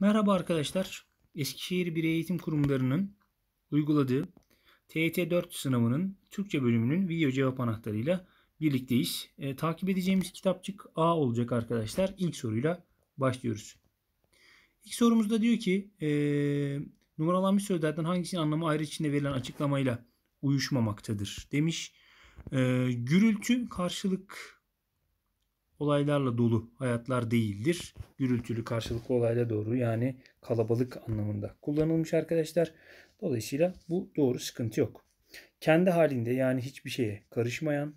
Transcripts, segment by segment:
Merhaba arkadaşlar. Eskişehir birey Eğitim Kurumları'nın uyguladığı TET 4 sınavının Türkçe bölümünün video cevap anahtarıyla birlikteyiz. E, takip edeceğimiz kitapçık A olacak arkadaşlar. İlk soruyla başlıyoruz. İlk sorumuzda diyor ki e, numaralanmış sözlerden hangisinin anlamı ayrı içinde verilen açıklamayla uyuşmamaktadır demiş. E, gürültü karşılık olaylarla dolu hayatlar değildir. Gürültülü karşılıklı olayla doğru yani kalabalık anlamında kullanılmış arkadaşlar. Dolayısıyla bu doğru sıkıntı yok. Kendi halinde yani hiçbir şeye karışmayan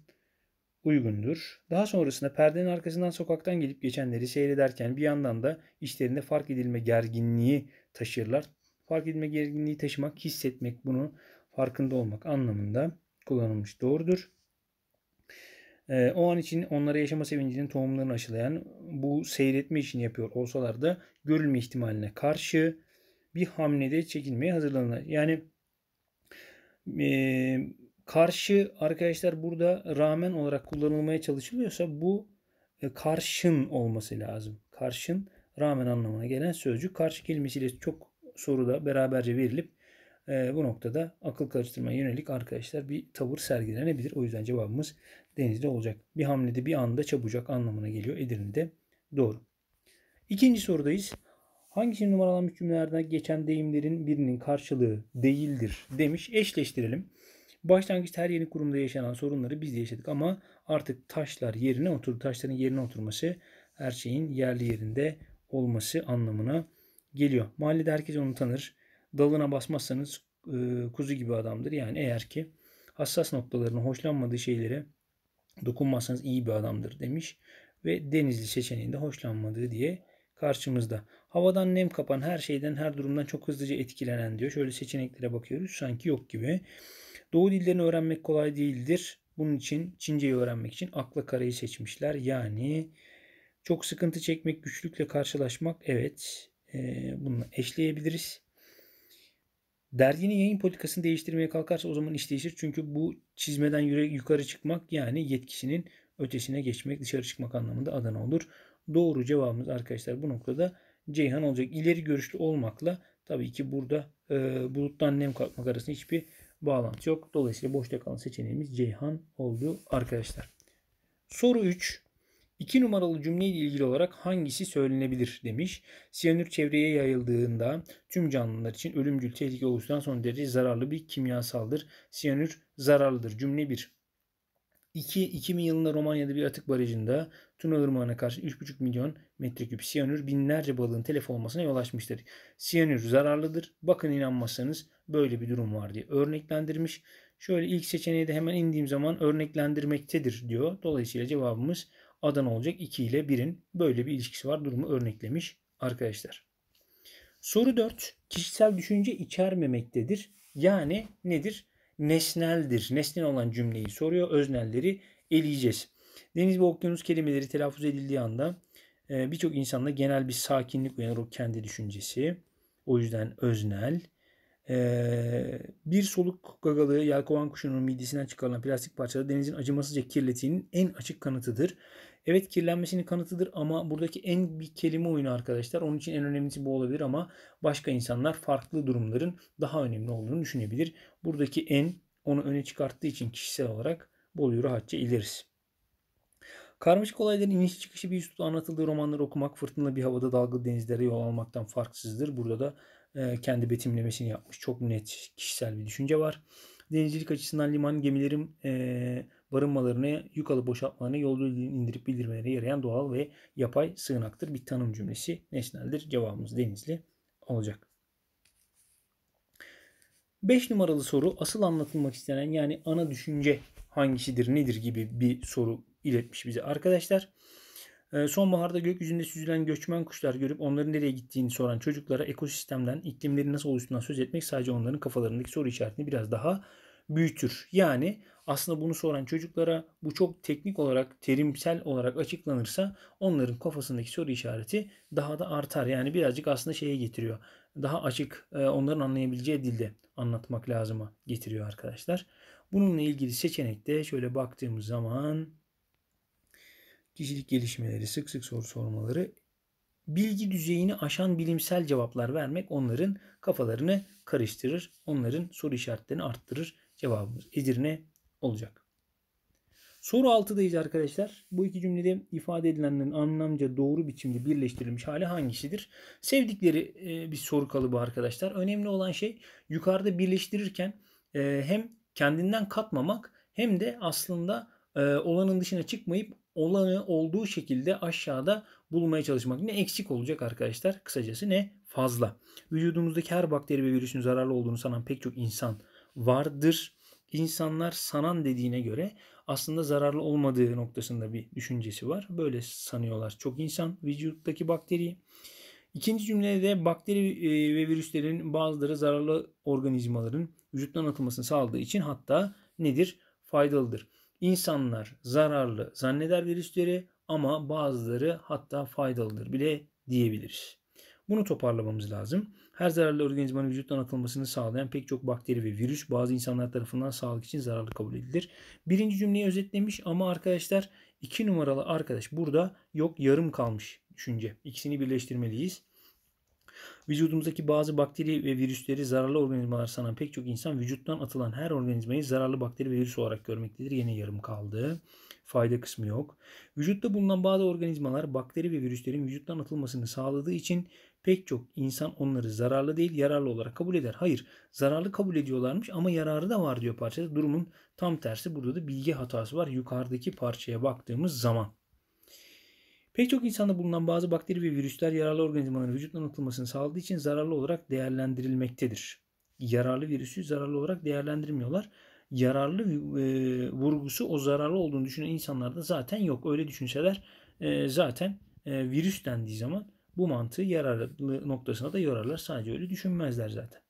uygundur. Daha sonrasında perdenin arkasından sokaktan gelip geçenleri seyrederken bir yandan da işlerinde fark edilme gerginliği taşırlar. Fark edilme gerginliği taşımak, hissetmek, bunu farkında olmak anlamında kullanılmış doğrudur. Ee, o an için onlara yaşama sevincinin tohumlarını aşılayan bu seyretme için yapıyor olsalar da görülme ihtimaline karşı bir hamlede çekilmeye hazırlanırlar. Yani e, karşı arkadaşlar burada rağmen olarak kullanılmaya çalışılıyorsa bu e, karşın olması lazım. Karşın rağmen anlamına gelen sözcük karşı kelimesiyle çok soruda beraberce verilip e, bu noktada akıl karıştırmaya yönelik arkadaşlar bir tavır sergilenebilir. O yüzden cevabımız denizde olacak. Bir hamlede bir anda çabucak anlamına geliyor Edirne'de. Doğru. İkinci sorudayız. Hangisinin numaralanmış cümlelerden geçen deyimlerin birinin karşılığı değildir demiş. Eşleştirelim. Başlangıçta her yeni kurumda yaşanan sorunları biz de yaşadık ama artık taşlar yerine oturdu. Taşların yerine oturması her şeyin yerli yerinde olması anlamına geliyor. Mahallede herkes onu tanır. Dalına basmazsanız e, kuzu gibi adamdır. Yani eğer ki hassas noktalarını, hoşlanmadığı şeyleri dokunmazsanız iyi bir adamdır demiş ve denizli seçeneğinde hoşlanmadığı diye karşımızda. Havadan nem kapan her şeyden her durumdan çok hızlıca etkilenen diyor. Şöyle seçeneklere bakıyoruz sanki yok gibi. Doğu dillerini öğrenmek kolay değildir. Bunun için Çince'yi öğrenmek için akla karayı seçmişler. Yani çok sıkıntı çekmek, güçlükle karşılaşmak evet e, bununla eşleyebiliriz derginin yayın politikasını değiştirmeye kalkarsa o zaman iş değişir. Çünkü bu çizmeden yukarı çıkmak yani yetkisinin ötesine geçmek, dışarı çıkmak anlamında Adana olur. Doğru cevabımız arkadaşlar bu noktada Ceyhan olacak. İleri görüşlü olmakla tabii ki burada e, buluttan nem kalkmak arasında hiçbir bağlantı yok. Dolayısıyla boşta kalan seçeneğimiz Ceyhan oldu arkadaşlar. Soru 3. İki numaralı cümle ile ilgili olarak hangisi söylenebilir demiş. Siyanür çevreye yayıldığında tüm canlılar için ölümcül tehlike oluşturan son derece zararlı bir kimyasaldır. Siyanür zararlıdır. Cümle 1. 2. 2000 yılında Romanya'da bir atık barajında Tuna Irmağı'na karşı 3,5 milyon metreküp siyanür binlerce balığın telef olmasına yol açmıştır. Siyanür zararlıdır. Bakın inanmazsanız böyle bir durum var diye örneklendirmiş. Şöyle ilk seçeneği de hemen indiğim zaman örneklendirmektedir diyor. Dolayısıyla cevabımız Adana olacak 2 ile 1'in böyle bir ilişkisi var. Durumu örneklemiş arkadaşlar. Soru 4. Kişisel düşünce içermemektedir. Yani nedir? Nesneldir. Nesnel olan cümleyi soruyor. Öznelleri eleyeceğiz. Deniz ve okyanus kelimeleri telaffuz edildiği anda e, birçok insanda genel bir sakinlik uyanır o kendi düşüncesi. O yüzden öznel. E, bir soluk gagalı yelkovan kuşunun midesinden çıkarılan plastik parçaları denizin acımasızca kirletiğinin en açık kanıtıdır. Evet kirlenmesinin kanıtıdır ama buradaki en bir kelime oyunu arkadaşlar. Onun için en önemlisi bu olabilir ama başka insanlar farklı durumların daha önemli olduğunu düşünebilir. Buradaki en onu öne çıkarttığı için kişisel olarak Bolu'yu rahatça ileriz. Karmaşık olayların iniş çıkışı bir üslupla anlatıldığı romanları okumak fırtınalı bir havada dalgalı denizlere yol almaktan farksızdır. Burada da e, kendi betimlemesini yapmış. Çok net kişisel bir düşünce var. Denizcilik açısından liman gemilerin e, barınmalarını yük alıp boşaltmalarını yolda indirip bildirmeleri yarayan doğal ve yapay sığınaktır. Bir tanım cümlesi nesneldir. Cevabımız denizli olacak. 5 numaralı soru asıl anlatılmak istenen yani ana düşünce hangisidir nedir gibi bir soru iletmiş bize arkadaşlar. Ee, sonbaharda gökyüzünde süzülen göçmen kuşlar görüp onların nereye gittiğini soran çocuklara ekosistemden, iklimlerin nasıl oluştuğundan söz etmek sadece onların kafalarındaki soru işaretini biraz daha büyütür. Yani aslında bunu soran çocuklara bu çok teknik olarak, terimsel olarak açıklanırsa onların kafasındaki soru işareti daha da artar. Yani birazcık aslında şeye getiriyor. Daha açık, e, onların anlayabileceği dilde anlatmak lazıma getiriyor arkadaşlar. Bununla ilgili seçenekte şöyle baktığımız zaman kişilik gelişmeleri, sık sık soru sormaları, bilgi düzeyini aşan bilimsel cevaplar vermek onların kafalarını karıştırır. Onların soru işaretlerini arttırır Cevabımız Edirne olacak. Soru 6'dayız arkadaşlar. Bu iki cümlede ifade edilenlerin anlamca doğru biçimde birleştirilmiş hali hangisidir? Sevdikleri e, bir soru kalıbı arkadaşlar. Önemli olan şey yukarıda birleştirirken e, hem kendinden katmamak hem de aslında e, olanın dışına çıkmayıp olanı olduğu şekilde aşağıda bulmaya çalışmak. Ne eksik olacak arkadaşlar? Kısacası ne fazla. Vücudumuzdaki her bakteri ve virüsün zararlı olduğunu sanan pek çok insan vardır. İnsanlar sanan dediğine göre aslında zararlı olmadığı noktasında bir düşüncesi var. Böyle sanıyorlar çok insan vücuttaki bakteriyi. İkinci cümlede bakteri e, ve virüslerin bazıları zararlı organizmaların vücuttan atılmasını sağladığı için hatta nedir? Faydalıdır. İnsanlar zararlı zanneder virüsleri ama bazıları hatta faydalıdır bile diyebiliriz. Bunu toparlamamız lazım. Her zararlı organizmanın vücuttan atılmasını sağlayan pek çok bakteri ve virüs bazı insanlar tarafından sağlık için zararlı kabul edilir. Birinci cümleyi özetlemiş ama arkadaşlar iki numaralı arkadaş burada yok yarım kalmış düşünce. İkisini birleştirmeliyiz. Vücudumuzdaki bazı bakteri ve virüsleri zararlı organizmalar sanan pek çok insan vücuttan atılan her organizmayı zararlı bakteri ve virüs olarak görmektedir. Yine yarım kaldı. Fayda kısmı yok. Vücutta bulunan bazı organizmalar bakteri ve virüslerin vücuttan atılmasını sağladığı için pek çok insan onları zararlı değil yararlı olarak kabul eder. Hayır zararlı kabul ediyorlarmış ama yararı da var diyor parçada. Durumun tam tersi burada da bilgi hatası var yukarıdaki parçaya baktığımız zaman. Pek çok insanda bulunan bazı bakteri ve virüsler yararlı organizmaların vücuttan atılmasını sağladığı için zararlı olarak değerlendirilmektedir. Yararlı virüsü zararlı olarak değerlendirmiyorlar. Yararlı e, vurgusu o zararlı olduğunu düşünen insanlarda zaten yok. Öyle düşünseler e, zaten e, virüs dendiği zaman bu mantığı yararlı noktasına da yorarlar. Sadece öyle düşünmezler zaten.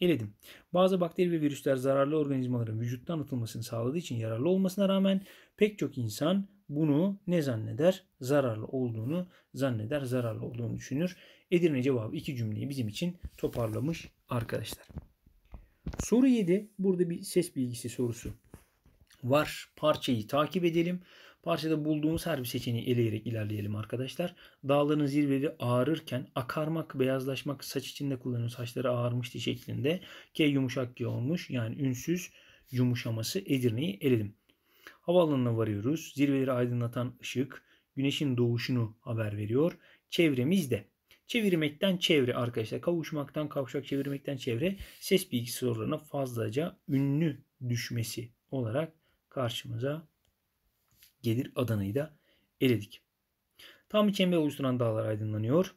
Eledim. Bazı bakteri ve virüsler zararlı organizmaların vücuttan atılmasını sağladığı için yararlı olmasına rağmen pek çok insan bunu ne zanneder? Zararlı olduğunu zanneder, zararlı olduğunu düşünür. Edirne cevabı iki cümleyi bizim için toparlamış arkadaşlar. Soru 7. Burada bir ses bilgisi sorusu var. Parçayı takip edelim. Parçada bulduğumuz her bir seçeneği eleyerek ilerleyelim arkadaşlar. Dağların zirveleri ağrırken akarmak, beyazlaşmak, saç içinde kullanıyoruz. Saçları ağarmıştı şeklinde. K yumuşak G olmuş. Yani ünsüz yumuşaması Edirne'yi eledim. Havaalanına varıyoruz. Zirveleri aydınlatan ışık güneşin doğuşunu haber veriyor. Çevremizde. Çevirmekten çevre arkadaşlar. Kavuşmaktan kavuşak çevirmekten çevre ses bilgisi sorularına fazlaca ünlü düşmesi olarak karşımıza gelir Adana'yı da eledik. Tam bir çember oluşturan dağlar aydınlanıyor.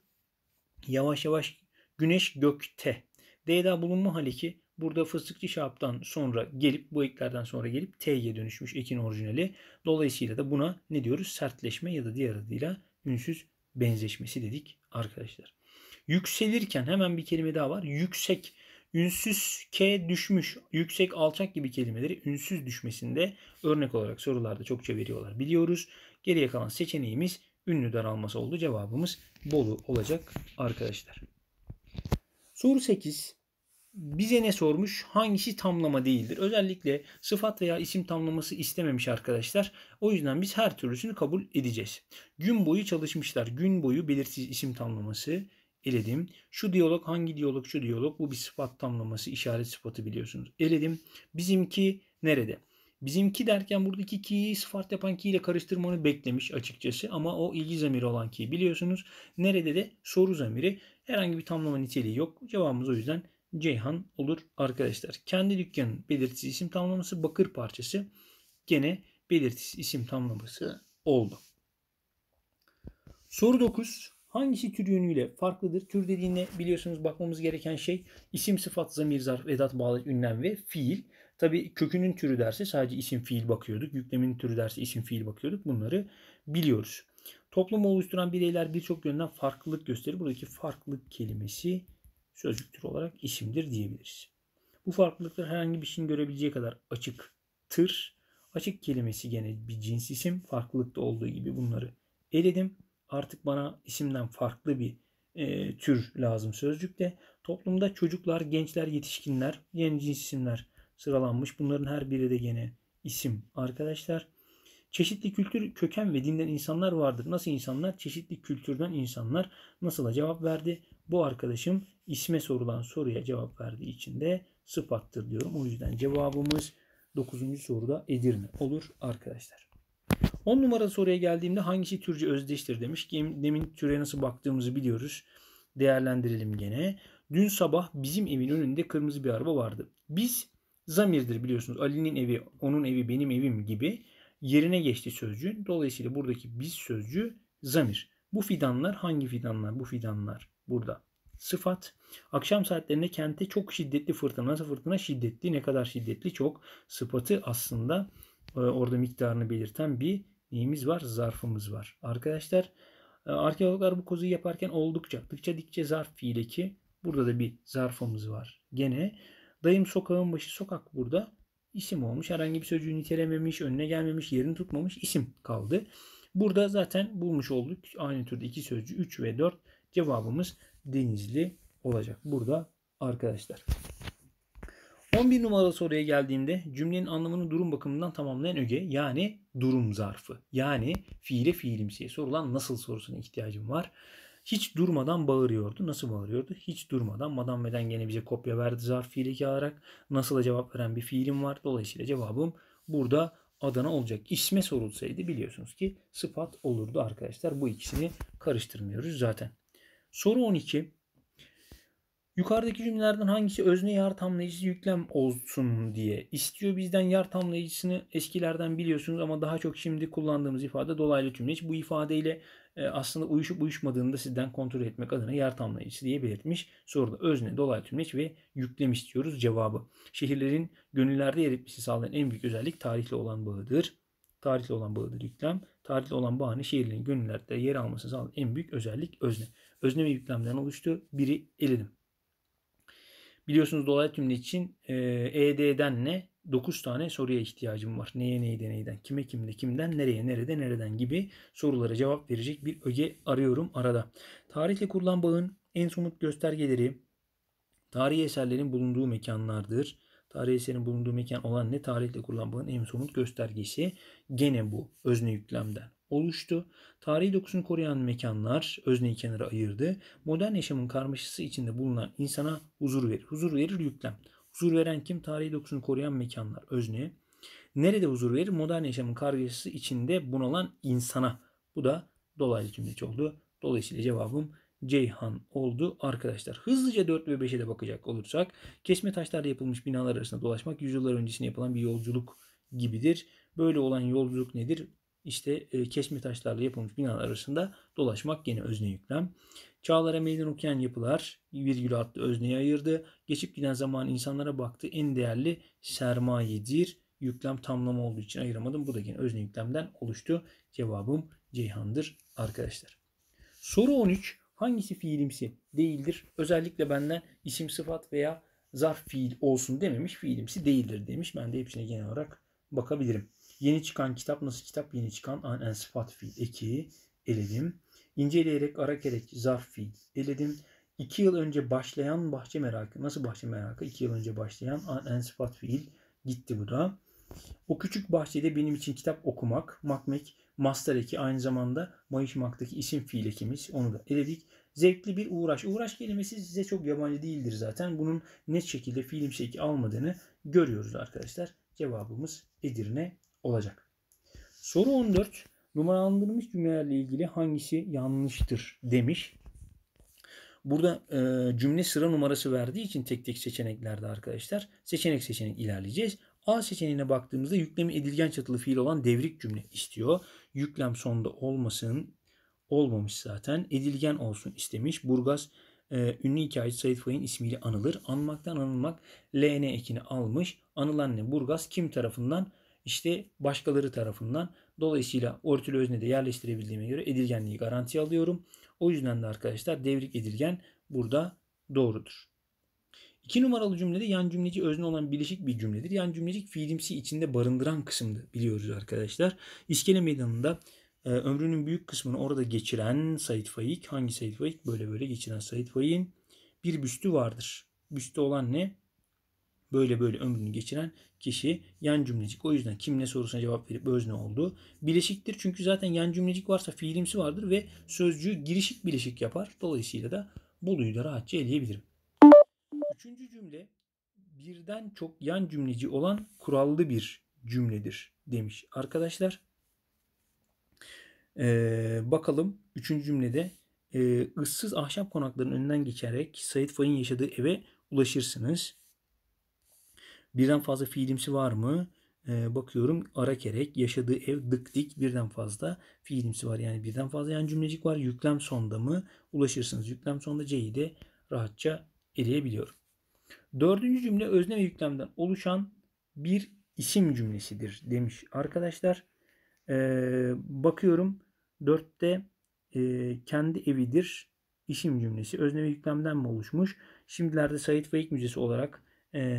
Yavaş yavaş güneş gökte. D'da bulunma haleki burada fıstıkçı şaptan sonra gelip bu eklerden sonra gelip T'ye dönüşmüş ekin orijinali. Dolayısıyla da buna ne diyoruz? Sertleşme ya da diğer adıyla ünsüz benzeşmesi dedik arkadaşlar. Yükselirken hemen bir kelime daha var. Yüksek Ünsüz K düşmüş, yüksek, alçak gibi kelimeleri ünsüz düşmesinde örnek olarak sorularda çokça veriyorlar. Biliyoruz. Geriye kalan seçeneğimiz ünlü daralması oldu. Cevabımız Bolu olacak arkadaşlar. Soru 8 bize ne sormuş? Hangisi tamlama değildir? Özellikle sıfat veya isim tamlaması istememiş arkadaşlar. O yüzden biz her türlüsünü kabul edeceğiz. Gün boyu çalışmışlar. Gün boyu belirsiz isim tamlaması eledim. Şu diyalog hangi diyalog şu diyalog bu bir sıfat tamlaması işaret sıfatı biliyorsunuz. Eledim. Bizimki nerede? Bizimki derken buradaki ki'yi sıfat yapan ki ile karıştırmanı beklemiş açıkçası ama o ilgi zamiri olan ki biliyorsunuz. Nerede de soru zamiri herhangi bir tamlama niteliği yok. Cevabımız o yüzden Ceyhan olur arkadaşlar. Kendi dükkanın belirtisi isim tamlaması bakır parçası gene belirtisi isim tamlaması oldu. Soru 9. Hangisi tür yönüyle farklıdır? Tür dediğinde biliyorsunuz bakmamız gereken şey isim, sıfat, zamir, zarf, edat, bağlaç, ünlem ve fiil. Tabi kökünün türü derse sadece isim, fiil bakıyorduk. Yüklemin türü derse isim, fiil bakıyorduk. Bunları biliyoruz. Toplumu oluşturan bireyler birçok yönden farklılık gösterir. Buradaki farklılık kelimesi sözcük türü olarak isimdir diyebiliriz. Bu farklılıklar herhangi bir şeyin görebileceği kadar açıktır. Açık kelimesi gene bir cins isim. Farklılıkta olduğu gibi bunları eledim artık bana isimden farklı bir e, tür lazım sözcükte. Toplumda çocuklar, gençler, yetişkinler, yeni cins isimler sıralanmış. Bunların her biri de gene isim arkadaşlar. Çeşitli kültür, köken ve dinden insanlar vardır. Nasıl insanlar? Çeşitli kültürden insanlar. Nasıla cevap verdi? Bu arkadaşım isme sorulan soruya cevap verdiği için de sıfattır diyorum. O yüzden cevabımız 9. soruda Edirne olur arkadaşlar. 10 numara soruya geldiğimde hangisi şey türce özdeştir demiş. Demin türe nasıl baktığımızı biliyoruz. Değerlendirelim gene. Dün sabah bizim evin önünde kırmızı bir araba vardı. Biz zamirdir biliyorsunuz. Ali'nin evi, onun evi, benim evim gibi yerine geçti sözcüğün. Dolayısıyla buradaki biz sözcüğü zamir. Bu fidanlar hangi fidanlar? Bu fidanlar burada. Sıfat. Akşam saatlerinde kente çok şiddetli fırtına. Nasıl fırtına? Şiddetli. Ne kadar şiddetli? Çok. Sıfatı aslında e, orada miktarını belirten bir neyimiz var? Zarfımız var. Arkadaşlar e, arkeologlar bu kozuyu yaparken oldukça dıkça dikçe zarf fiili ki burada da bir zarfımız var. Gene dayım sokağın başı sokak burada isim olmuş. Herhangi bir sözcüğü nitelememiş, önüne gelmemiş, yerini tutmamış isim kaldı. Burada zaten bulmuş olduk. Aynı türde iki sözcü 3 ve 4 cevabımız denizli olacak. Burada arkadaşlar. 11 numaralı soruya geldiğimde cümlenin anlamını durum bakımından tamamlayan öge yani durum zarfı yani fiile fiilimsiye sorulan nasıl sorusuna ihtiyacım var. Hiç durmadan bağırıyordu. Nasıl bağırıyordu? Hiç durmadan madam beden gene bize kopya verdi zarf fiili alarak Nasıla cevap veren bir fiilim var. Dolayısıyla cevabım burada Adana olacak. İsme sorulsaydı biliyorsunuz ki sıfat olurdu arkadaşlar. Bu ikisini karıştırmıyoruz zaten. Soru 12. Yukarıdaki cümlelerden hangisi özne yar tamlayıcısı yüklem olsun diye istiyor bizden yar tamlayıcısını eskilerden biliyorsunuz ama daha çok şimdi kullandığımız ifade dolaylı cümleç. Bu ifadeyle e, aslında uyuşup uyuşmadığını da sizden kontrol etmek adına yer tamlayıcısı diye belirtmiş. Soruda özne, dolaylı tümleç ve yüklem istiyoruz cevabı. Şehirlerin gönüllerde yer etmesi sağlayan en büyük özellik tarihle olan bağıdır. Tarihle olan bağıdır yüklem. Tarihle olan bağının şehirlerin gönüllerde yer alması sağlayan en büyük özellik özne. Özne ve yüklemden oluştu. Biri eledim. Biliyorsunuz dolaylı tümle için e, ED'den ne? 9 tane soruya ihtiyacım var. Neye neyden neyden, kime kimde, kimden, nereye, nerede, nereden gibi sorulara cevap verecek bir öge arıyorum arada. Tarihle kurulan bağın en somut göstergeleri tarihi eserlerin bulunduğu mekanlardır. Tarihi eserin bulunduğu mekan olan ne? Tarihle kurulan bağın en somut göstergesi gene bu özne yüklemden oluştu. Tarihi dokusunu koruyan mekanlar özneyi kenara ayırdı. Modern yaşamın karmaşası içinde bulunan insana huzur verir. Huzur verir yüklem. Huzur veren kim? Tarihi dokusunu koruyan mekanlar özne. Nerede huzur verir? Modern yaşamın karmaşası içinde bunalan insana. Bu da dolaylı cümleç oldu. Dolayısıyla cevabım Ceyhan oldu arkadaşlar. Hızlıca 4 ve 5'e de bakacak olursak kesme taşlarla yapılmış binalar arasında dolaşmak yüzyıllar öncesine yapılan bir yolculuk gibidir. Böyle olan yolculuk nedir? işte e, keşme taşlarla yapılmış binalar arasında dolaşmak gene özne yüklem. Çağlara meydan okuyan yapılar virgül adlı özneye ayırdı. Geçip giden zaman insanlara baktı en değerli sermayedir. Yüklem tamlama olduğu için ayıramadım. Bu da yine özne yüklemden oluştu. Cevabım Ceyhan'dır arkadaşlar. Soru 13. Hangisi fiilimsi değildir? Özellikle benden isim sıfat veya zarf fiil olsun dememiş fiilimsi değildir demiş. Ben de hepsine genel olarak bakabilirim. Yeni çıkan kitap nasıl kitap? Yeni çıkan an en sıfat fiil. Eki eledim. İnceleyerek arak erek zarf fiil. Eledim. İki yıl önce başlayan bahçe merakı. Nasıl bahçe merakı? İki yıl önce başlayan an en sıfat fiil. Gitti bu da. O küçük bahçede benim için kitap okumak. Makmek. Master eki aynı zamanda mayışmaktaki isim fiil ekimiz. Onu da eledik. Zevkli bir uğraş. Uğraş kelimesi size çok yabancı değildir zaten. Bunun net şekilde fiilimsi eki almadığını görüyoruz arkadaşlar. Cevabımız Edirne olacak. Soru 14. Numaralandırılmış cümlelerle ilgili hangisi yanlıştır demiş. Burada e, cümle sıra numarası verdiği için tek tek seçeneklerde arkadaşlar seçenek seçenek ilerleyeceğiz. A seçeneğine baktığımızda yüklemi edilgen çatılı fiil olan devrik cümle istiyor. Yüklem sonda olmasın olmamış zaten. Edilgen olsun istemiş. Burgaz e, ünlü hikayeci Said Faik'in ismiyle anılır. Anmaktan anılmak LN ekini almış. Anılan ne? Burgaz kim tarafından? işte başkaları tarafından. Dolayısıyla ortülü özne de yerleştirebildiğime göre edilgenliği garanti alıyorum. O yüzden de arkadaşlar devrik edilgen burada doğrudur. İki numaralı cümlede yan cümleci özne olan bileşik bir cümledir. Yan cümlecik fiilimsi içinde barındıran kısımdı biliyoruz arkadaşlar. İskele meydanında e, ömrünün büyük kısmını orada geçiren Said Faik, hangi Said Faik? Böyle böyle geçiren Said Faik'in bir büstü vardır. Büstü olan ne? böyle böyle ömrünü geçiren kişi yan cümlecik. O yüzden kim ne sorusuna cevap verip özne oldu. Bileşiktir çünkü zaten yan cümlecik varsa fiilimsi vardır ve sözcüğü girişik bileşik yapar. Dolayısıyla da buluyu da rahatça eleyebilirim. Üçüncü cümle birden çok yan cümleci olan kurallı bir cümledir demiş arkadaşlar. Ee, bakalım üçüncü cümlede ee, ıssız ahşap konakların önünden geçerek Sayit Fahin yaşadığı eve ulaşırsınız. Birden fazla fiilimsi var mı? E, bakıyorum ara kerek yaşadığı ev dık dik birden fazla fiilimsi var. Yani birden fazla yan cümlecik var. Yüklem sonda mı? Ulaşırsınız. Yüklem sonda C'yi de rahatça eleyebiliyorum. Dördüncü cümle özne ve yüklemden oluşan bir isim cümlesidir demiş arkadaşlar. Ee, bakıyorum dörtte e, kendi evidir isim cümlesi. Özne ve yüklemden mi oluşmuş? Şimdilerde Sait Faik Müzesi olarak e,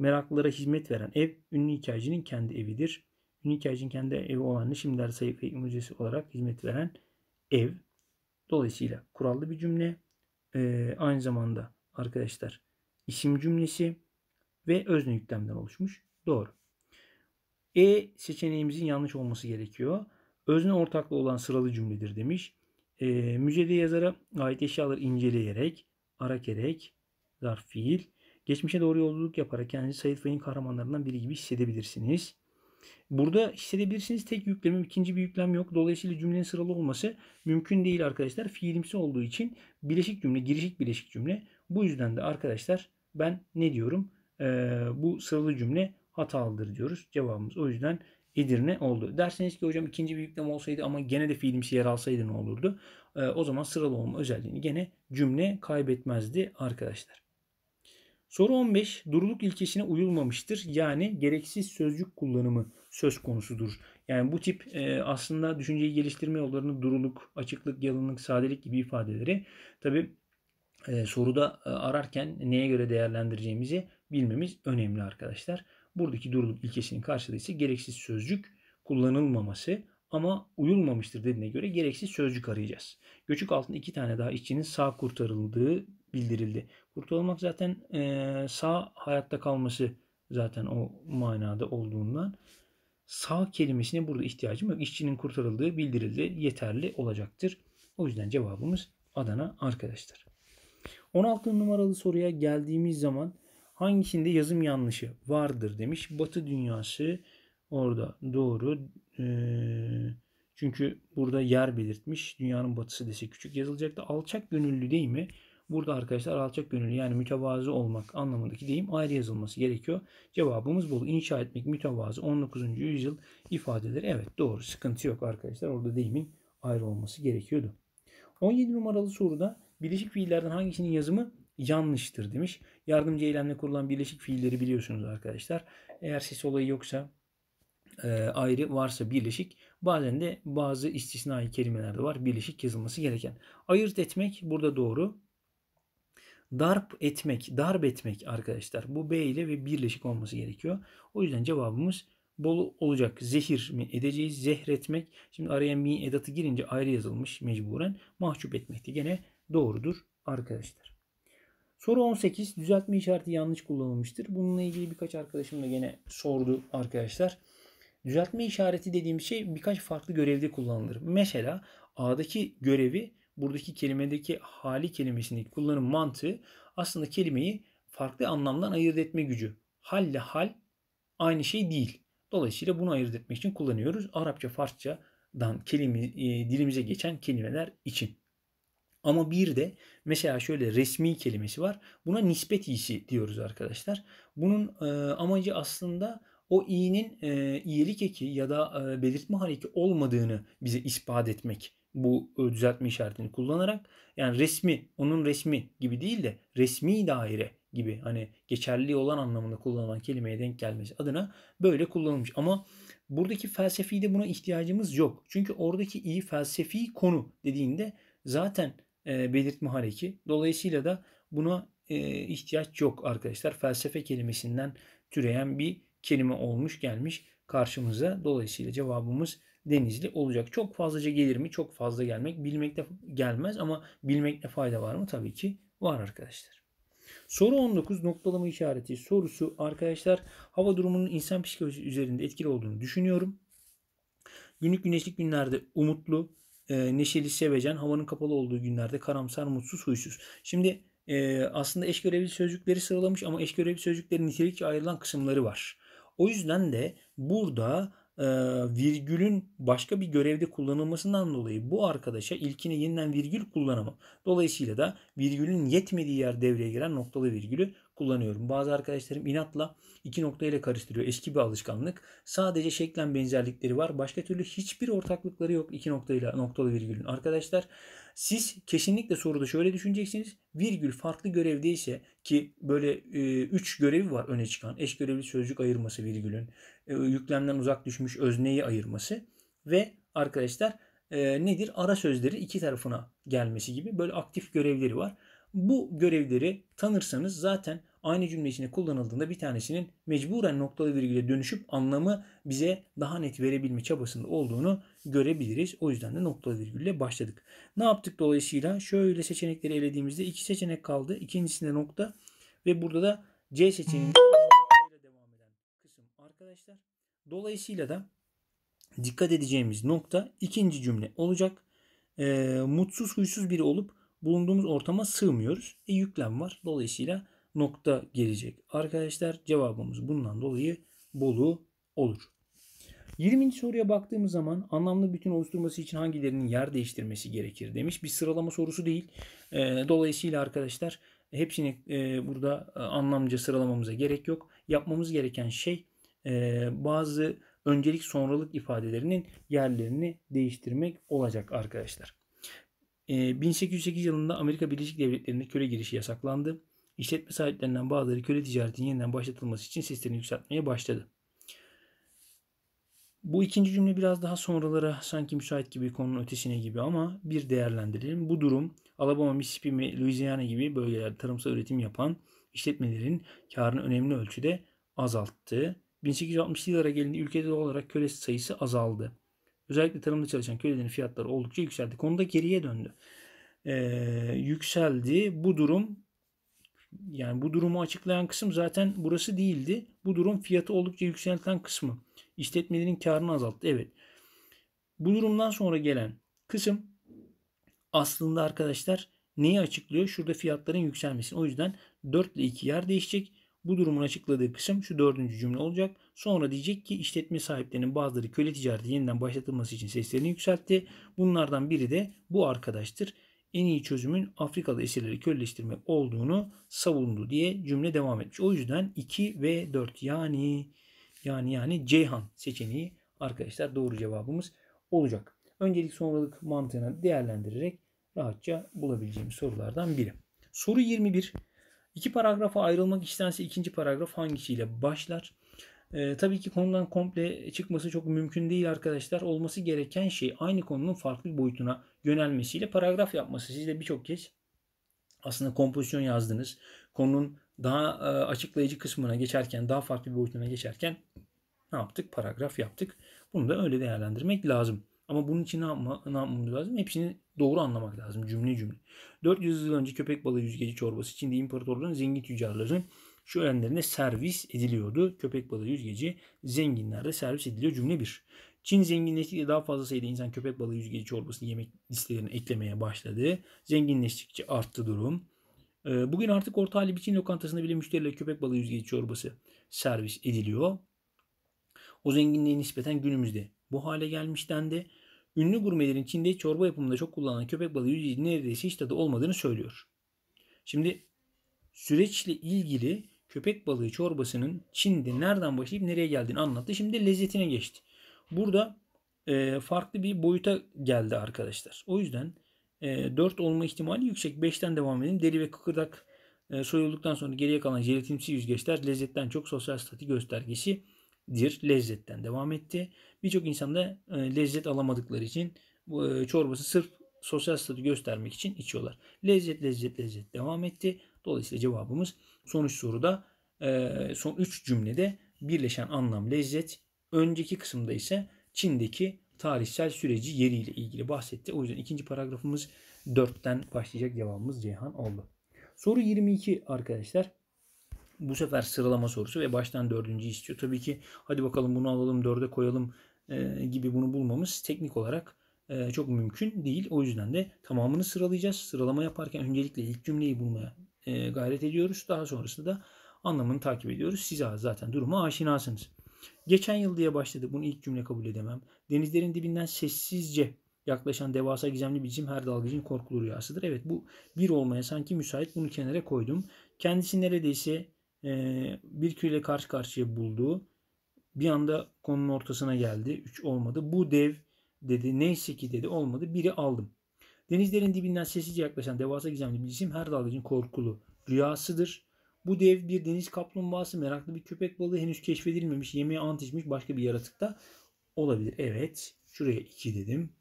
meraklılara hizmet veren ev ünlü hikayecinin kendi evidir. Ünlü hikayecinin kendi evi olan ne şimdiler sayfa müzesi olarak hizmet veren ev. Dolayısıyla kurallı bir cümle. Ee, aynı zamanda arkadaşlar isim cümlesi ve özne yüklemden oluşmuş. Doğru. E seçeneğimizin yanlış olması gerekiyor. Özne ortaklığı olan sıralı cümledir demiş. E, müjde yazara ait eşyaları inceleyerek, arakerek, zarf fiil, Geçmişe doğru yolculuk yaparak kendinizi Said Faik'in kahramanlarından biri gibi hissedebilirsiniz. Burada hissedebilirsiniz tek yüklemim, ikinci bir yüklem yok. Dolayısıyla cümlenin sıralı olması mümkün değil arkadaşlar. Fiilimsi olduğu için bileşik cümle, girişik bileşik cümle. Bu yüzden de arkadaşlar ben ne diyorum? Ee, bu sıralı cümle hatalıdır diyoruz. Cevabımız o yüzden Edirne oldu. Derseniz ki hocam ikinci bir yüklem olsaydı ama gene de fiilimsi yer alsaydı ne olurdu? Ee, o zaman sıralı olma özelliğini gene cümle kaybetmezdi arkadaşlar. Soru 15. Duruluk ilkesine uyulmamıştır. Yani gereksiz sözcük kullanımı söz konusudur. Yani bu tip e, aslında düşünceyi geliştirme yollarını duruluk, açıklık, yalınlık, sadelik gibi ifadeleri tabi e, soruda e, ararken neye göre değerlendireceğimizi bilmemiz önemli arkadaşlar. Buradaki duruluk ilkesinin karşılığı ise gereksiz sözcük kullanılmaması ama uyulmamıştır dediğine göre gereksiz sözcük arayacağız. Göçük altında iki tane daha işçinin sağ kurtarıldığı bildirildi. Kurtulmak zaten e, sağ hayatta kalması zaten o manada olduğundan sağ kelimesine burada ihtiyacım yok. İşçinin kurtarıldığı bildirildi. Yeterli olacaktır. O yüzden cevabımız Adana arkadaşlar. 16 numaralı soruya geldiğimiz zaman hangisinde yazım yanlışı vardır demiş. Batı dünyası orada doğru. E, çünkü burada yer belirtmiş. Dünyanın batısı dese küçük yazılacaktı. Alçak gönüllü değil mi? Burada arkadaşlar alçak gönüllü yani mütevazı olmak anlamındaki deyim ayrı yazılması gerekiyor. Cevabımız bu. İnşa etmek mütevazı 19. yüzyıl ifadeleri. Evet doğru sıkıntı yok arkadaşlar. Orada deyimin ayrı olması gerekiyordu. 17 numaralı soruda birleşik fiillerden hangisinin yazımı yanlıştır demiş. Yardımcı eylemle kurulan birleşik fiilleri biliyorsunuz arkadaşlar. Eğer ses olayı yoksa e, ayrı varsa birleşik bazen de bazı istisnai kelimelerde var birleşik yazılması gereken. Ayırt etmek burada doğru. Darp etmek, darp etmek arkadaşlar. Bu B ile ve birleşik olması gerekiyor. O yüzden cevabımız bol olacak. Zehir mi edeceğiz? Zehretmek. Şimdi araya mi edatı girince ayrı yazılmış mecburen. Mahcup etmekti. Gene doğrudur arkadaşlar. Soru 18. Düzeltme işareti yanlış kullanılmıştır. Bununla ilgili birkaç arkadaşım da gene sordu arkadaşlar. Düzeltme işareti dediğim şey birkaç farklı görevde kullanılır. Mesela A'daki görevi buradaki kelimedeki hali kelimesindeki kullanım mantığı aslında kelimeyi farklı anlamdan ayırt etme gücü. Hal ile hal aynı şey değil. Dolayısıyla bunu ayırt etmek için kullanıyoruz. Arapça, Farsçadan kelime, e, dilimize geçen kelimeler için. Ama bir de mesela şöyle resmi kelimesi var. Buna nispet iyisi diyoruz arkadaşlar. Bunun e, amacı aslında o i'nin e, iyilik eki ya da e, belirtme hareki olmadığını bize ispat etmek bu e, düzeltme işaretini kullanarak yani resmi onun resmi gibi değil de resmi daire gibi hani geçerli olan anlamında kullanılan kelimeye denk gelmesi adına böyle kullanılmış. Ama buradaki felsefi de buna ihtiyacımız yok. Çünkü oradaki iyi felsefi konu dediğinde zaten e, belirtme hareki. Dolayısıyla da buna e, ihtiyaç yok arkadaşlar. Felsefe kelimesinden türeyen bir kelime olmuş gelmiş karşımıza. Dolayısıyla cevabımız Denizli olacak. Çok fazlaca gelir mi? Çok fazla gelmek. Bilmekte gelmez ama bilmekte fayda var mı? Tabii ki var arkadaşlar. Soru 19 noktalama işareti sorusu arkadaşlar hava durumunun insan psikolojisi üzerinde etkili olduğunu düşünüyorum. Günlük güneşlik günlerde umutlu, e, neşeli, sevecen, havanın kapalı olduğu günlerde karamsar, mutsuz, huysuz. Şimdi e, aslında eş görevli sözcükleri sıralamış ama eş görevli sözcüklerin nitelikçe ayrılan kısımları var. O yüzden de burada virgülün başka bir görevde kullanılmasından dolayı bu arkadaşa ilkine yeniden virgül kullanamam. Dolayısıyla da virgülün yetmediği yer devreye giren noktalı virgülü kullanıyorum. Bazı arkadaşlarım inatla iki noktayla karıştırıyor. Eski bir alışkanlık. Sadece şeklen benzerlikleri var. Başka türlü hiçbir ortaklıkları yok iki noktayla noktalı virgülün. Arkadaşlar siz kesinlikle soruda şöyle düşüneceksiniz. Virgül farklı görevdeyse ki böyle 3 e, görevi var öne çıkan. Eş görevli sözcük ayırması virgülün. E, yüklemden uzak düşmüş özneyi ayırması. Ve arkadaşlar e, nedir? Ara sözleri iki tarafına gelmesi gibi böyle aktif görevleri var. Bu görevleri tanırsanız zaten aynı cümle içinde kullanıldığında bir tanesinin mecburen noktalı virgüle dönüşüp anlamı bize daha net verebilme çabasında olduğunu görebiliriz. O yüzden de noktalı virgülle başladık. Ne yaptık dolayısıyla? Şöyle seçenekleri elediğimizde iki seçenek kaldı. İkincisinde nokta ve burada da C seçeneğinde devam eden kısım arkadaşlar. Dolayısıyla da dikkat edeceğimiz nokta ikinci cümle olacak. E, mutsuz huysuz biri olup bulunduğumuz ortama sığmıyoruz. E, yüklem var. Dolayısıyla nokta gelecek. Arkadaşlar cevabımız bundan dolayı Bolu olur. 20. soruya baktığımız zaman anlamlı bütün oluşturması için hangilerinin yer değiştirmesi gerekir demiş. Bir sıralama sorusu değil. Ee, dolayısıyla arkadaşlar hepsini e, burada e, anlamca sıralamamıza gerek yok. Yapmamız gereken şey e, bazı öncelik sonralık ifadelerinin yerlerini değiştirmek olacak arkadaşlar. 1808 yılında Amerika Birleşik Devletleri'nde köle girişi yasaklandı. İşletme sahiplerinden bazıları köle ticaretinin yeniden başlatılması için seslerini yükseltmeye başladı. Bu ikinci cümle biraz daha sonralara sanki müsait gibi konunun ötesine gibi ama bir değerlendirelim. Bu durum Alabama, Mississippi ve Louisiana gibi bölgelerde tarımsal üretim yapan işletmelerin karını önemli ölçüde azalttı. 1860'lı yıllara gelindiği ülkede doğal olarak köle sayısı azaldı. Özellikle tarımda çalışan kölelerin fiyatları oldukça yükseldi. Konuda geriye döndü. Ee, yükseldi. Bu durum yani bu durumu açıklayan kısım zaten burası değildi. Bu durum fiyatı oldukça yükselten kısmı. İşletmelerin karını azalttı. Evet. Bu durumdan sonra gelen kısım aslında arkadaşlar neyi açıklıyor? Şurada fiyatların yükselmesini. O yüzden 4 ile 2 yer değişecek. Bu durumun açıkladığı kısım şu dördüncü cümle olacak. Sonra diyecek ki işletme sahiplerinin bazıları köle ticareti yeniden başlatılması için seslerini yükseltti. Bunlardan biri de bu arkadaştır en iyi çözümün Afrikalı esirleri köleleştirmek olduğunu savundu diye cümle devam etmiş. O yüzden 2 ve 4 yani yani yani Ceyhan seçeneği arkadaşlar doğru cevabımız olacak. Öncelik sonralık mantığını değerlendirerek rahatça bulabileceğimiz sorulardan biri. Soru 21. İki paragrafa ayrılmak istense ikinci paragraf hangisiyle başlar? E, tabii ki konudan komple çıkması çok mümkün değil arkadaşlar. Olması gereken şey aynı konunun farklı boyutuna yönelmesiyle paragraf yapması. Siz de birçok kez aslında kompozisyon yazdınız. Konunun daha e, açıklayıcı kısmına geçerken, daha farklı bir boyutuna geçerken ne yaptık? Paragraf yaptık. Bunu da öyle değerlendirmek lazım. Ama bunun için ne, yapma, ne yapmamız lazım? Hepsini doğru anlamak lazım cümle cümle. 400 yıl önce köpek balığı yüzgeci çorbası Çin'de imparatorların zengin tüccarların şu ölenlerine servis ediliyordu. Köpek balığı yüzgeci zenginlerde servis ediliyor cümle 1. Çin zenginleştikçe daha fazla sayıda insan köpek balığı yüzgeci çorbasını yemek listelerine eklemeye başladı. Zenginleştikçe arttı durum. Ee, bugün artık orta hali bir Çin lokantasında bile müşterilere köpek balığı yüzgeci çorbası servis ediliyor. O zenginliğe nispeten günümüzde bu hale gelmiş dendi. Ünlü gurmelerin Çin'de çorba yapımında çok kullanılan köpek balığı yüzgeci neredeyse hiç tadı olmadığını söylüyor. Şimdi süreçle ilgili köpek balığı çorbasının Çin'de nereden başlayıp nereye geldiğini anlattı. Şimdi lezzetine geçti. Burada e, farklı bir boyuta geldi arkadaşlar. O yüzden e, 4 olma ihtimali yüksek. 5'ten devam edelim. Deri ve kıkırdak e, soyulduktan sonra geriye kalan jelatinsi yüzgeçler lezzetten çok sosyal statü göstergesidir. Lezzetten devam etti. Birçok insanda e, lezzet alamadıkları için e, çorbası sırf sosyal statü göstermek için içiyorlar. Lezzet lezzet lezzet devam etti. Dolayısıyla cevabımız Sonuç soruda e, son 3 cümlede birleşen anlam lezzet. Önceki kısımda ise Çin'deki tarihsel süreci yeriyle ilgili bahsetti. O yüzden ikinci paragrafımız 4'ten başlayacak cevabımız Ceyhan oldu. Soru 22 arkadaşlar. Bu sefer sıralama sorusu ve baştan dördüncü istiyor. Tabii ki hadi bakalım bunu alalım dörde koyalım e, gibi bunu bulmamız teknik olarak e, çok mümkün değil. O yüzden de tamamını sıralayacağız. Sıralama yaparken öncelikle ilk cümleyi bulmaya ee, gayret ediyoruz. Daha sonrasında da anlamını takip ediyoruz. Siz zaten duruma aşinasınız. Geçen yıl diye başladı. Bunu ilk cümle kabul edemem. Denizlerin dibinden sessizce yaklaşan devasa gizemli bir cim her dalgıcın korkulu rüyasıdır. Evet bu bir olmaya sanki müsait. Bunu kenara koydum. Kendisi neredeyse e, bir küreyle karşı karşıya buldu. Bir anda konunun ortasına geldi. Üç olmadı. Bu dev dedi. Neyse ki dedi olmadı. Biri aldım. Denizlerin dibinden sessizce yaklaşan devasa gizemli bir cisim her dalga korkulu. Rüyasıdır. Bu dev bir deniz kaplumbağası, meraklı bir köpek balığı henüz keşfedilmemiş, yemeğe ant içmiş başka bir yaratık da olabilir. Evet. Şuraya 2 dedim.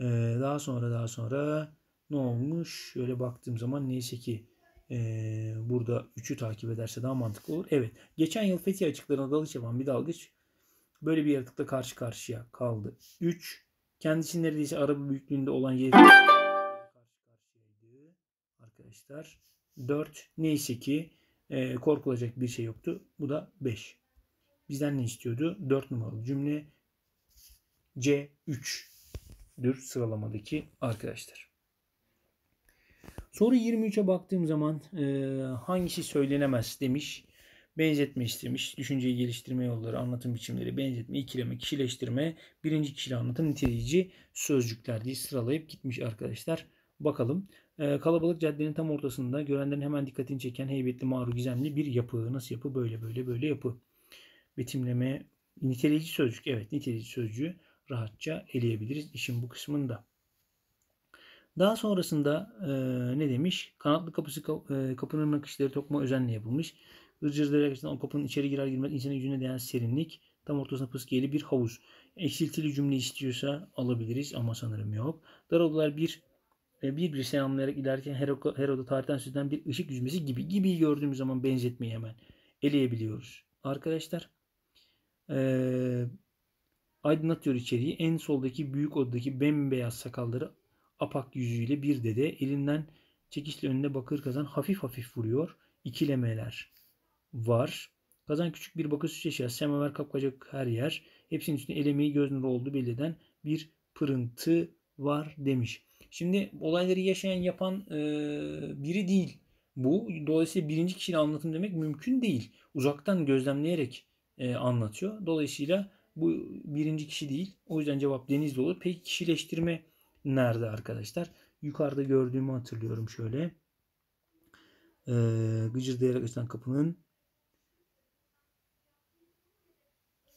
Ee, daha sonra daha sonra ne olmuş? Şöyle baktığım zaman neyse ki ee, burada 3'ü takip ederse daha mantıklı olur. Evet. Geçen yıl Fethiye açıklarına dalış yapan bir dalgıç böyle bir yaratıkla karşı karşıya kaldı. 3 Kendisi neredeyse araba büyüklüğünde olan yeri arkadaşlar. 4 neyse ki e, korkulacak bir şey yoktu. Bu da 5. Bizden ne istiyordu? 4 numaralı cümle C3'dür sıralamadaki arkadaşlar. Soru 23'e baktığım zaman e, hangisi söylenemez demiş. Benzetme istemiş. Düşünceyi geliştirme yolları, anlatım biçimleri, benzetme, ikileme, kişileştirme, birinci kişili anlatım, niteleyici sözcükler diye sıralayıp gitmiş arkadaşlar. Bakalım. Ee, kalabalık caddenin tam ortasında görenlerin hemen dikkatini çeken heybetli, mağru gizemli bir yapı. Nasıl yapı? Böyle böyle böyle yapı. Betimleme, niteleyici sözcük. Evet niteleyici sözcüğü rahatça eleyebiliriz işin bu kısmında. Daha sonrasında e, ne demiş? Kanatlı kapısı e, kapının nakışları tokma özenle yapılmış. Ircırlara o kapının içeri girer girmez insanın yüzüne değen serinlik. Tam ortasına pıskiyeli bir havuz. Eksiltili cümle istiyorsa alabiliriz ama sanırım yok. Dar odalar bir ve bir bir selamlayarak ilerken her her Herod'a tarihten sözden bir ışık yüzmesi gibi. Gibi gördüğümüz zaman benzetmeyi hemen eleyebiliyoruz. Arkadaşlar ee, aydınlatıyor içeriği. En soldaki büyük odadaki bembeyaz sakalları apak yüzüyle bir dede elinden çekişle önüne bakır kazan hafif hafif vuruyor. İkilemeler var. Kazan küçük bir bakır süs eşyası. Semaver kapkacak her yer. Hepsinin üstünde elemeyi göz nuru olduğu belli eden bir pırıntı var demiş. Şimdi olayları yaşayan yapan e, biri değil. Bu dolayısıyla birinci kişiyle anlatım demek mümkün değil. Uzaktan gözlemleyerek e, anlatıyor. Dolayısıyla bu birinci kişi değil. O yüzden cevap Denizli olur. Peki kişileştirme nerede arkadaşlar? Yukarıda gördüğümü hatırlıyorum şöyle. Ee, gıcırdayarak açılan kapının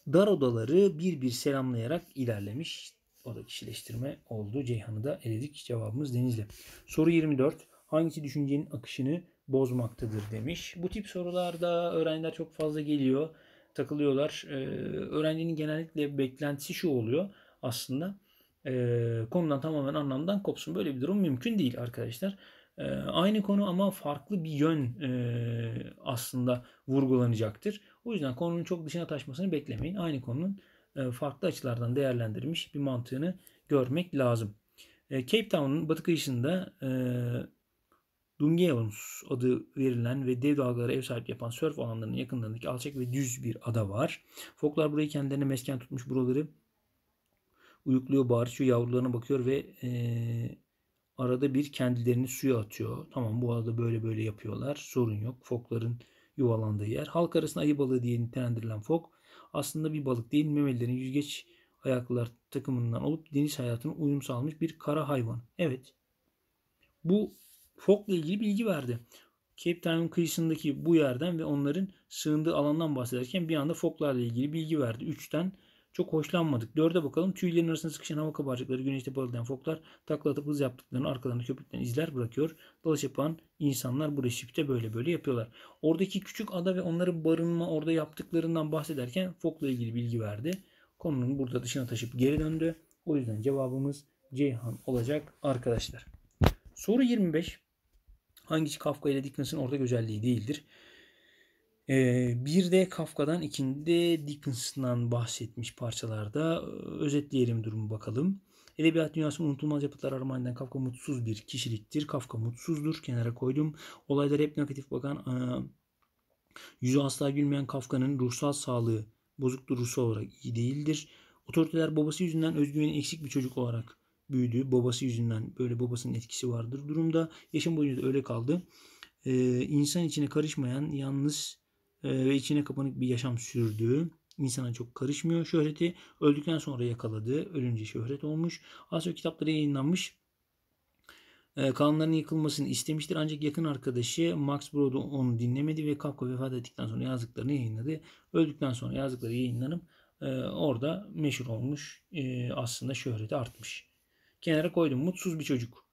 Dar odaları bir bir selamlayarak ilerlemiş. O da kişileştirme oldu. Ceyhan'ı da eledik. Cevabımız Denizli. Soru 24. Hangisi düşüncenin akışını bozmaktadır demiş. Bu tip sorularda öğrenciler çok fazla geliyor. Takılıyorlar. Ee, öğrencinin genellikle beklentisi şu oluyor aslında. E, konudan tamamen anlamdan kopsun. Böyle bir durum mümkün değil arkadaşlar. Ee, aynı konu ama farklı bir yön e, aslında vurgulanacaktır. O yüzden konunun çok dışına taşmasını beklemeyin. Aynı konunun e, farklı açılardan değerlendirilmiş bir mantığını görmek lazım. E, Cape Town'un batı kıyısında e, Dungeons adı verilen ve dev dalgalara ev sahibi yapan surf alanlarının yakınlarındaki alçak ve düz bir ada var. Foklar burayı kendilerine mesken tutmuş buraları uyukluyor, bağırışıyor, yavrularına bakıyor ve e, Arada bir kendilerini suya atıyor. Tamam bu arada böyle böyle yapıyorlar. Sorun yok. Fokların yuvalandığı yer. Halk arasında ayı balığı diye nitelendirilen fok aslında bir balık değil memelilerin yüzgeç ayaklılar takımından olup deniz hayatına uyum sağlamış bir kara hayvan. Evet. Bu fokla ilgili bilgi verdi. Cape Town kıyısındaki bu yerden ve onların sığındığı alandan bahsederken bir anda foklarla ilgili bilgi verdi. 3'ten çok hoşlanmadık. Dörde bakalım. Tüylerin arasına sıkışan hava kabarcıkları güneşte parıldayan foklar takla atıp hız yaptıklarını arkalarını köpükten izler bırakıyor. Dalış yapan insanlar bu resifte böyle böyle yapıyorlar. Oradaki küçük ada ve onların barınma orada yaptıklarından bahsederken fokla ilgili bilgi verdi. Konunun burada dışına taşıp geri döndü. O yüzden cevabımız Ceyhan olacak arkadaşlar. Soru 25. Hangisi Kafka ile Dickens'ın ortak özelliği değildir? Ee, bir de Kafka'dan ikinde Dickens'dan bahsetmiş parçalarda. Özetleyelim durumu bakalım. Edebiyat dünyası unutulmaz yapıtlar armağanından Kafka mutsuz bir kişiliktir. Kafka mutsuzdur. Kenara koydum. Olaylar hep negatif bakan, yüzü asla gülmeyen Kafka'nın ruhsal sağlığı bozuktur ruhsal olarak iyi değildir. Otoriteler babası yüzünden özgüveni eksik bir çocuk olarak büyüdü. Babası yüzünden böyle babasının etkisi vardır durumda. Yaşam boyunca da öyle kaldı. Ee, insan içine karışmayan, yalnız ee, ve içine kapanık bir yaşam sürdüğü insana çok karışmıyor. Şöhreti öldükten sonra yakaladı. Ölünce şöhret olmuş. Az önce kitapları yayınlanmış. E, ee, kanunların yıkılmasını istemiştir ancak yakın arkadaşı Max Brod onu dinlemedi ve Kafka vefat ettikten sonra yazdıklarını yayınladı. Öldükten sonra yazdıkları yayınlanıp e, orada meşhur olmuş. E, aslında şöhreti artmış. Kenara koydum. Mutsuz bir çocuk.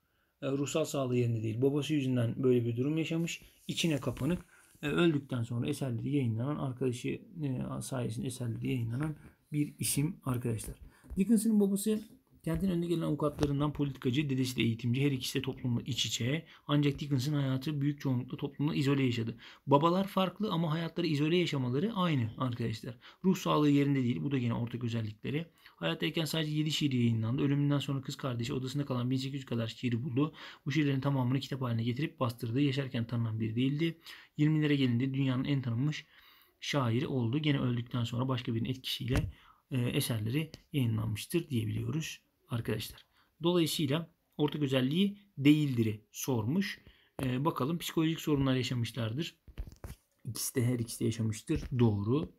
E, ruhsal sağlığı yerinde değil. Babası yüzünden böyle bir durum yaşamış. İçine kapanık e, öldükten sonra eserleri yayınlanan arkadaşı e, sayesinde eserleri yayınlanan bir isim arkadaşlar. Dickens'ın babası kentin önde gelen avukatlarından politikacı, dedesi de eğitimci. Her ikisi de toplumla iç içe. Ancak Dickens'ın hayatı büyük çoğunlukla toplumla izole yaşadı. Babalar farklı ama hayatları izole yaşamaları aynı arkadaşlar. Ruh sağlığı yerinde değil. Bu da yine ortak özellikleri. Hayattayken sadece 7 şiiri yayınlandı. Ölümünden sonra kız kardeşi odasında kalan 1800 kadar şiiri buldu. Bu şiirlerin tamamını kitap haline getirip bastırdı. Yaşarken tanınan biri değildi. 20'lere gelindi. dünyanın en tanınmış şairi oldu. Gene öldükten sonra başka birinin etkisiyle e, eserleri yayınlanmıştır diyebiliyoruz arkadaşlar. Dolayısıyla ortak özelliği değildir'i sormuş. Ee, bakalım psikolojik sorunlar yaşamışlardır. İkisi de her ikisi de yaşamıştır. Doğru.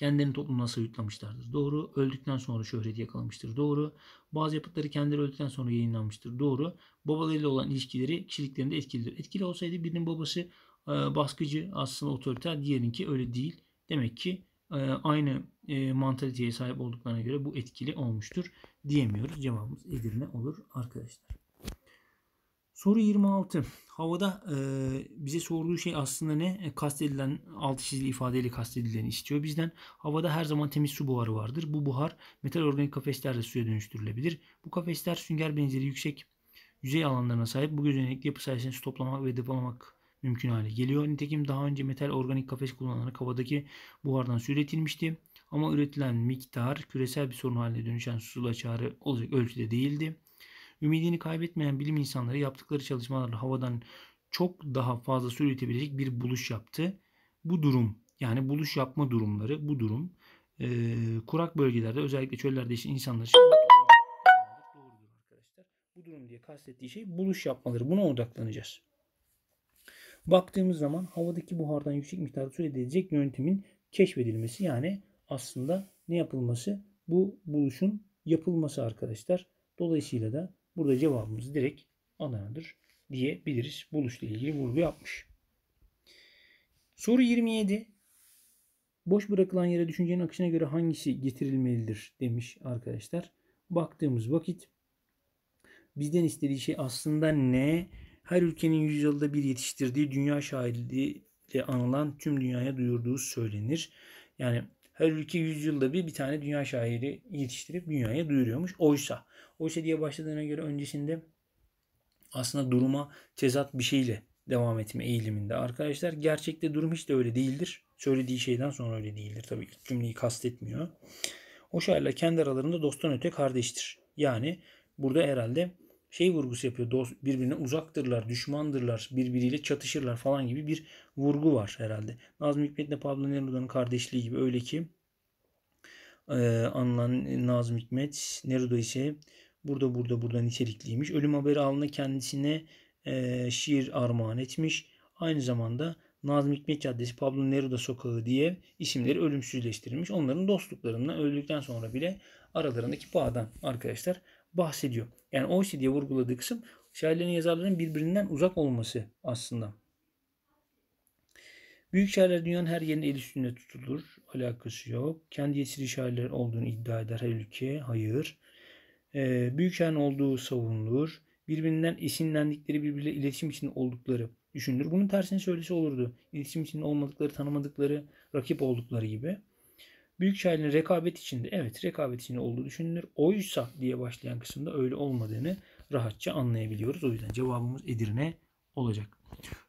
Kendilerini toplumdan soyutlamışlardır. Doğru. Öldükten sonra şöhreti yakalamıştır. Doğru. Bazı yapıtları kendileri öldükten sonra yayınlanmıştır. Doğru. Babalarıyla olan ilişkileri kişiliklerinde etkilidir. Etkili olsaydı birinin babası e, baskıcı aslında otoriter diğerinki öyle değil. Demek ki e, aynı e, mantaliteye sahip olduklarına göre bu etkili olmuştur diyemiyoruz. Cevabımız Edirne olur arkadaşlar. Soru 26. Havada e, bize sorduğu şey aslında ne? E, kastedilen altı çizili ifadeyle kastedileni istiyor bizden. Havada her zaman temiz su buharı vardır. Bu buhar metal organik kafeslerle suya dönüştürülebilir. Bu kafesler sünger benzeri yüksek yüzey alanlarına sahip. Bu gözenek yapı sayesinde su toplamak ve depolamak mümkün hale geliyor. Nitekim daha önce metal organik kafes kullanılarak havadaki buhardan su üretilmişti. Ama üretilen miktar küresel bir sorun haline dönüşen susuzluğa çare olacak ölçüde değildi. Ümidini kaybetmeyen bilim insanları yaptıkları çalışmalarla havadan çok daha fazla su üretebilecek bir buluş yaptı. Bu durum yani buluş yapma durumları bu durum e, kurak bölgelerde özellikle çöllerde işte insanlar için doğrudur arkadaşlar. Bu durum diye kastettiği şey buluş yapmaları. Buna odaklanacağız. Baktığımız zaman havadaki buhardan yüksek miktarda su edilecek yöntemin keşfedilmesi yani aslında ne yapılması? Bu buluşun yapılması arkadaşlar. Dolayısıyla da Burada cevabımız direkt Adana'dır diyebiliriz. Buluşla ilgili vurgu yapmış. Soru 27. Boş bırakılan yere düşüncenin akışına göre hangisi getirilmelidir demiş arkadaşlar. Baktığımız vakit bizden istediği şey aslında ne? Her ülkenin yüzyılda bir yetiştirdiği dünya şairliği ile anılan tüm dünyaya duyurduğu söylenir. Yani her ülke yüzyılda bir bir tane dünya şairi yetiştirip dünyaya duyuruyormuş. Oysa, oysa diye başladığına göre öncesinde aslında duruma tezat bir şeyle devam etme eğiliminde. Arkadaşlar gerçekte durum hiç de öyle değildir. Söylediği şeyden sonra öyle değildir. Tabii ilk cümleyi kastetmiyor. O şairler kendi aralarında dosttan öte kardeştir. Yani burada herhalde şey vurgusu yapıyor. Dost, birbirine uzaktırlar, düşmandırlar, birbiriyle çatışırlar falan gibi bir vurgu var herhalde. Nazım Hikmet'le Pablo Neruda'nın kardeşliği gibi öyle ki e, anılan Nazım Hikmet, Neruda ise burada burada burada nitelikliymiş. Ölüm haberi alına kendisine e, şiir armağan etmiş. Aynı zamanda Nazım Hikmet Caddesi, Pablo Neruda Sokağı diye isimleri ölümsüzleştirilmiş. Onların dostluklarından öldükten sonra bile aralarındaki bağdan arkadaşlar bahsediyor. Yani oysa diye vurguladığı kısım şairlerin yazarların birbirinden uzak olması aslında. Büyük şairler dünyanın her yerinde el üstünde tutulur. Alakası yok. Kendi yetiştiri şairler olduğunu iddia eder her ülke. Hayır. Ee, büyük şairin olduğu savunulur. Birbirinden esinlendikleri birbirle iletişim için oldukları düşünülür. Bunun tersini söylese olurdu. İletişim için olmadıkları, tanımadıkları, rakip oldukları gibi. Büyük şairlerin rekabet içinde, evet rekabet içinde olduğu düşünülür. Oysa diye başlayan kısımda öyle olmadığını rahatça anlayabiliyoruz. O yüzden cevabımız Edirne olacak.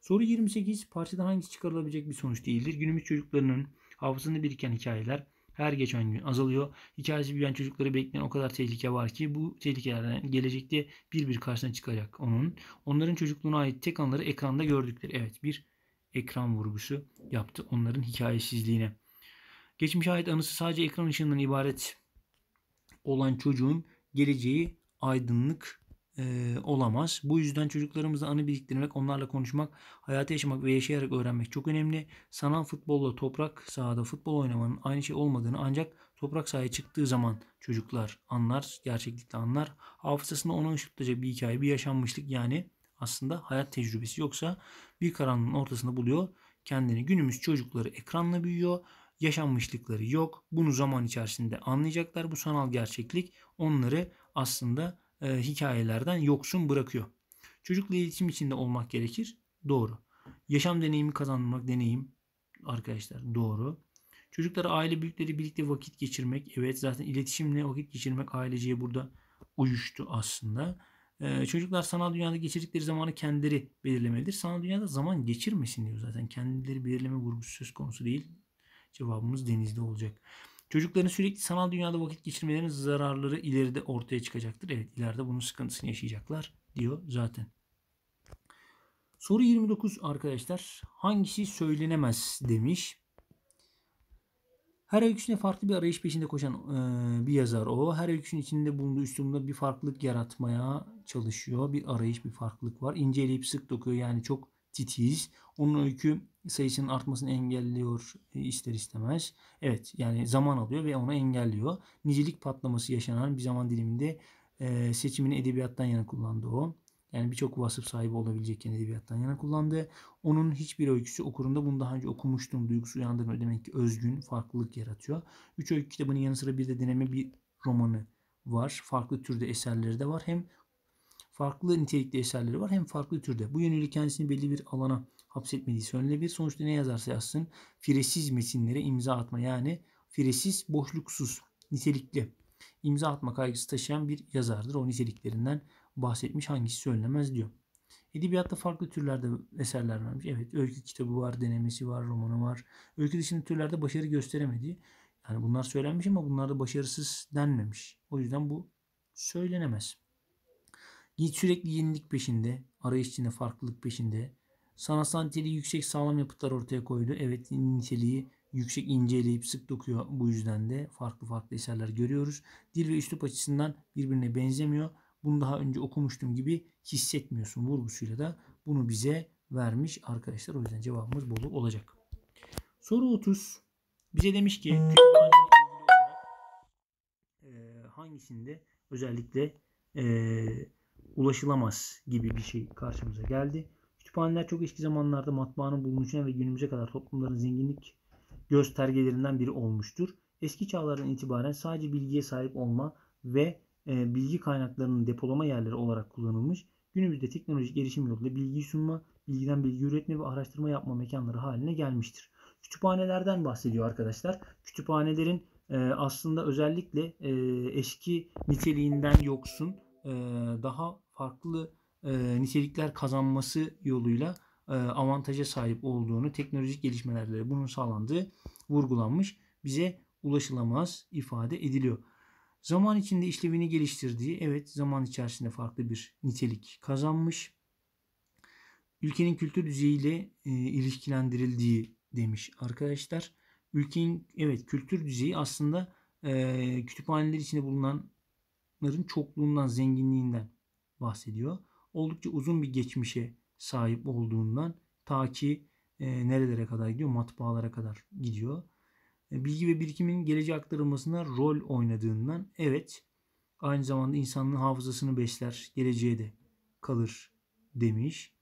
Soru 28. Parçadan hangisi çıkarılabilecek bir sonuç değildir? Günümüz çocuklarının hafızasında biriken hikayeler her geçen gün azalıyor. Hikayesi büyüyen çocukları bekleyen o kadar tehlike var ki bu tehlikelerden gelecekte bir bir karşına çıkacak onun. Onların çocukluğuna ait tek anları ekranda gördükleri. Evet bir ekran vurgusu yaptı onların hikayesizliğine. Geçmiş ait anısı sadece ekran ışığından ibaret olan çocuğun geleceği aydınlık e, olamaz. Bu yüzden çocuklarımızla anı biriktirmek, onlarla konuşmak, hayatı yaşamak ve yaşayarak öğrenmek çok önemli. Sanal futbolla toprak sahada futbol oynamanın aynı şey olmadığını ancak toprak sahaya çıktığı zaman çocuklar anlar, gerçeklikte anlar. Hafızasında ona ışıklayacak bir hikaye, bir yaşanmışlık yani aslında hayat tecrübesi yoksa bir karanlığın ortasında buluyor kendini. Günümüz çocukları ekranla büyüyor yaşanmışlıkları yok. Bunu zaman içerisinde anlayacaklar. Bu sanal gerçeklik onları aslında e, hikayelerden yoksun bırakıyor. Çocukla iletişim içinde olmak gerekir. Doğru. Yaşam deneyimi kazanmak deneyim arkadaşlar doğru. Çocuklara aile büyükleri birlikte vakit geçirmek. Evet zaten iletişimle vakit geçirmek aileceye burada uyuştu aslında. Ee, çocuklar sanal dünyada geçirdikleri zamanı kendileri belirlemelidir. Sanal dünyada zaman geçirmesin diyor zaten. Kendileri belirleme vurgusu söz konusu değil. Cevabımız denizde olacak. Çocukların sürekli sanal dünyada vakit geçirmelerinin zararları ileride ortaya çıkacaktır. Evet ileride bunun sıkıntısını yaşayacaklar diyor zaten. Soru 29 arkadaşlar. Hangisi söylenemez demiş. Her öyküsüne farklı bir arayış peşinde koşan e, bir yazar o. Her öyküsünün içinde bulunduğu üslubunda bir farklılık yaratmaya çalışıyor. Bir arayış, bir farklılık var. İnceleyip sık dokuyor yani çok titiz. Onun öykü sayısının artmasını engelliyor e, ister istemez. Evet yani zaman alıyor ve onu engelliyor. Nicelik patlaması yaşanan bir zaman diliminde e, seçimini edebiyattan yana kullandı o. Yani birçok vasıf sahibi olabilecekken edebiyattan yana kullandı. Onun hiçbir öyküsü okurunda bunu daha önce okumuştum duygusu uyandırmıyor. Demek ki özgün farklılık yaratıyor. Üç öykü kitabının yanı sıra bir de deneme bir romanı var. Farklı türde eserleri de var. Hem farklı nitelikte eserleri var hem farklı türde. Bu yönüyle kendisini belli bir alana hapsetmediği bir Sonuçta ne yazarsa yazsın firesiz metinlere imza atma yani firesiz boşluksuz nitelikli imza atma kaygısı taşıyan bir yazardır. O niteliklerinden bahsetmiş hangisi söylenemez diyor. Edebiyatta farklı türlerde eserler vermiş. Evet öykü kitabı var, denemesi var, romanı var. Öykü dışında türlerde başarı gösteremediği. Yani bunlar söylenmiş ama bunlarda başarısız denmemiş. O yüzden bu söylenemez. Yiğit sürekli yenilik peşinde, arayış içinde farklılık peşinde, Sanatsal niteliği yüksek sağlam yapıtlar ortaya koydu. Evet niteliği yüksek inceleyip sık dokuyor. Bu yüzden de farklı farklı eserler görüyoruz. Dil ve üslup açısından birbirine benzemiyor. Bunu daha önce okumuştum gibi hissetmiyorsun vurgusuyla da bunu bize vermiş arkadaşlar. O yüzden cevabımız bolu olacak. Soru 30. Bize demiş ki hangisinde özellikle e, ulaşılamaz gibi bir şey karşımıza geldi. Kütüphaneler çok eski zamanlarda matbaanın bulunuşuna ve günümüze kadar toplumların zenginlik göstergelerinden biri olmuştur. Eski çağlardan itibaren sadece bilgiye sahip olma ve e, bilgi kaynaklarının depolama yerleri olarak kullanılmış. Günümüzde teknolojik erişim yoluyla bilgi sunma, bilgiden bilgi üretme ve araştırma yapma mekanları haline gelmiştir. Kütüphanelerden bahsediyor arkadaşlar. Kütüphanelerin e, aslında özellikle e, eski niteliğinden yoksun e, daha farklı e, nitelikler kazanması yoluyla e, avantaja sahip olduğunu, teknolojik gelişmelerle bunun sağlandığı vurgulanmış. Bize ulaşılamaz ifade ediliyor. Zaman içinde işlevini geliştirdiği, evet zaman içerisinde farklı bir nitelik kazanmış. Ülkenin kültür düzeyiyle e, ilişkilendirildiği demiş arkadaşlar. Ülkenin evet kültür düzeyi aslında e, kütüphaneler içinde bulunanların çokluğundan, zenginliğinden bahsediyor oldukça uzun bir geçmişe sahip olduğundan ta ki e, nerelere kadar gidiyor? Matbaalara kadar gidiyor. E, bilgi ve birikimin geleceğe aktarılmasına rol oynadığından evet aynı zamanda insanlığın hafızasını besler, geleceğe de kalır demiş.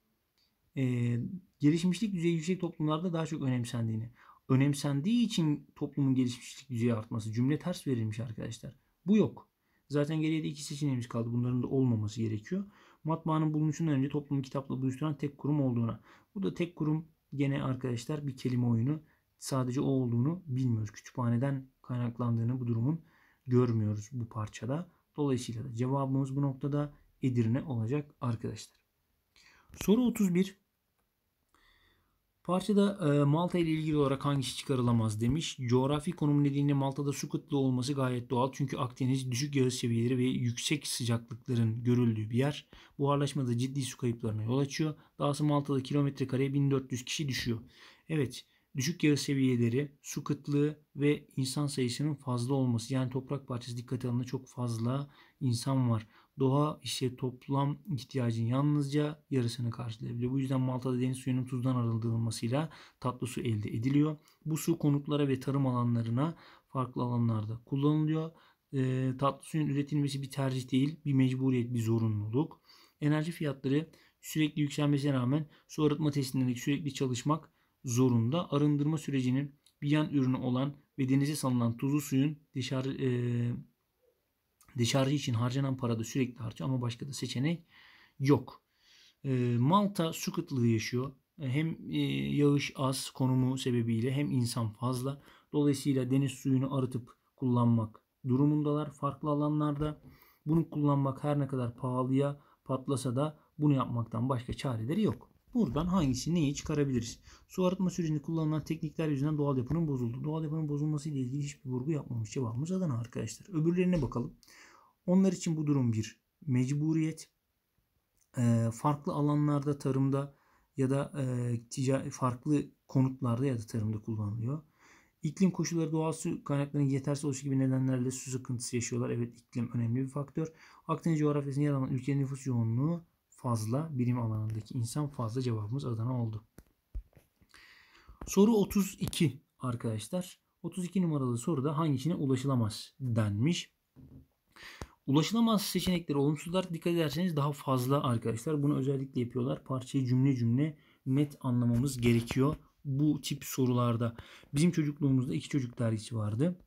E, gelişmişlik düzeyi yüksek toplumlarda daha çok önemsendiğini. Önemsendiği için toplumun gelişmişlik düzeyi artması. Cümle ters verilmiş arkadaşlar. Bu yok. Zaten geriye de iki seçeneğimiz kaldı. Bunların da olmaması gerekiyor matbaanın bulunuşundan önce toplumun kitapla buluşturan tek kurum olduğuna. Bu da tek kurum gene arkadaşlar bir kelime oyunu sadece o olduğunu bilmiyoruz. Kütüphaneden kaynaklandığını bu durumun görmüyoruz bu parçada. Dolayısıyla da cevabımız bu noktada Edirne olacak arkadaşlar. Soru 31. Parçada e, Malta ile ilgili olarak hangisi çıkarılamaz demiş. Coğrafi konum nedeniyle Malta'da su kıtlığı olması gayet doğal. Çünkü Akdeniz düşük yağış seviyeleri ve yüksek sıcaklıkların görüldüğü bir yer. Buharlaşmada ciddi su kayıplarına yol açıyor. Dahası Malta'da kilometre kareye 1400 kişi düşüyor. Evet düşük yağış seviyeleri, su kıtlığı ve insan sayısının fazla olması. Yani toprak parçası dikkate alınca çok fazla insan var doğa işte toplam ihtiyacın yalnızca yarısını karşılayabiliyor. Bu yüzden Malta'da deniz suyunun tuzdan arındırılmasıyla tatlı su elde ediliyor. Bu su konutlara ve tarım alanlarına farklı alanlarda kullanılıyor. E, tatlı suyun üretilmesi bir tercih değil, bir mecburiyet, bir zorunluluk. Enerji fiyatları sürekli yükselmesine rağmen su arıtma tesislerindeki sürekli çalışmak zorunda. Arındırma sürecinin bir yan ürünü olan ve denize salınan tuzlu suyun dışarı e, Deşarjı için harcanan para da sürekli artıyor ama başka da seçenek yok. Ee, Malta su kıtlığı yaşıyor. Ee, hem e, yağış az konumu sebebiyle hem insan fazla. Dolayısıyla deniz suyunu arıtıp kullanmak durumundalar farklı alanlarda. Bunu kullanmak her ne kadar pahalıya patlasa da bunu yapmaktan başka çareleri yok. Buradan hangisini neyi çıkarabiliriz? Su arıtma sürecinde kullanılan teknikler yüzünden doğal yapının bozuldu. Doğal yapının bozulması ile ilgili hiçbir vurgu yapmamış cevabımız Adana arkadaşlar. Öbürlerine bakalım. Onlar için bu durum bir mecburiyet. E, farklı alanlarda tarımda ya da e, ticari, farklı konutlarda ya da tarımda kullanılıyor. İklim koşulları doğal su kaynaklarının yetersiz oluşu gibi nedenlerle su sıkıntısı yaşıyorlar. Evet iklim önemli bir faktör. Akdeniz coğrafyasında yer alan ülkenin nüfus yoğunluğu fazla birim alanındaki insan fazla cevabımız Adana oldu. Soru 32 arkadaşlar. 32 numaralı soruda hangisine ulaşılamaz denmiş. Ulaşılamaz seçenekleri olumsuzlar dikkat ederseniz daha fazla arkadaşlar. Bunu özellikle yapıyorlar. Parçayı cümle cümle net anlamamız gerekiyor bu tip sorularda. Bizim çocukluğumuzda iki çocuk dergisi vardı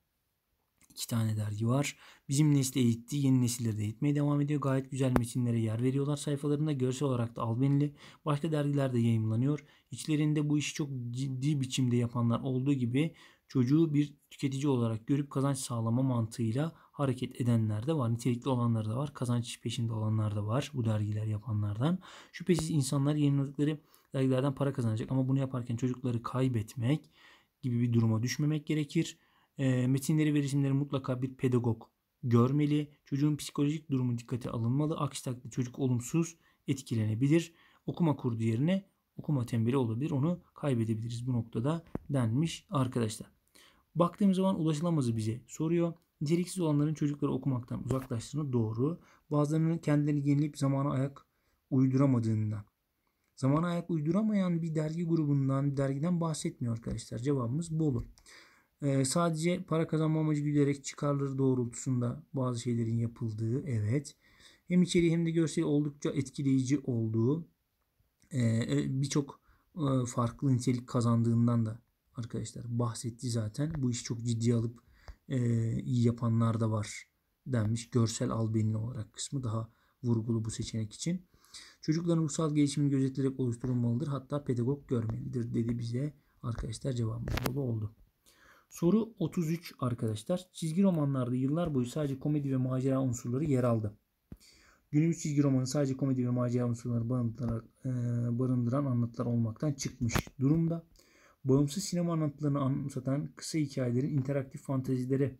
iki tane dergi var. Bizim nesli eğitti, yeni nesilleri de eğitmeye devam ediyor. Gayet güzel metinlere yer veriyorlar sayfalarında. Görsel olarak da albenili. Başka dergilerde yayınlanıyor. İçlerinde bu işi çok ciddi biçimde yapanlar olduğu gibi çocuğu bir tüketici olarak görüp kazanç sağlama mantığıyla hareket edenler de var. Nitelikli olanlar da var. Kazanç peşinde olanlar da var bu dergiler yapanlardan. Şüphesiz insanlar yayınladıkları dergilerden para kazanacak ama bunu yaparken çocukları kaybetmek gibi bir duruma düşmemek gerekir. E, metinleri ve resimleri mutlaka bir pedagog görmeli. Çocuğun psikolojik durumu dikkate alınmalı. Aksi takdirde çocuk olumsuz etkilenebilir. Okuma kurdu yerine okuma tembeli olabilir. Onu kaybedebiliriz bu noktada denmiş arkadaşlar. Baktığımız zaman ulaşılamazı bize soruyor. Niteliksiz olanların çocukları okumaktan uzaklaştığını doğru. Bazılarının kendilerini yenileyip zamana ayak uyduramadığından. Zamana ayak uyduramayan bir dergi grubundan, bir dergiden bahsetmiyor arkadaşlar. Cevabımız bu olur. Ee, sadece para kazanma amacı güderek çıkarları doğrultusunda bazı şeylerin yapıldığı evet. Hem içeriği hem de görseli oldukça etkileyici olduğu ee, e, birçok e, farklı nitelik kazandığından da arkadaşlar bahsetti zaten. Bu işi çok ciddi alıp e, iyi yapanlar da var denmiş. Görsel albenili olarak kısmı daha vurgulu bu seçenek için. Çocukların ruhsal gelişimini gözetleyerek oluşturulmalıdır. Hatta pedagog görmelidir dedi bize arkadaşlar cevabımız dolu oldu. Soru 33 arkadaşlar. Çizgi romanlarda yıllar boyu sadece komedi ve macera unsurları yer aldı. Günümüz çizgi romanı sadece komedi ve macera unsurları e, barındıran anlatılar olmaktan çıkmış durumda. Bağımsız sinema anlatılarını anımsatan kısa hikayelerin interaktif fantezilere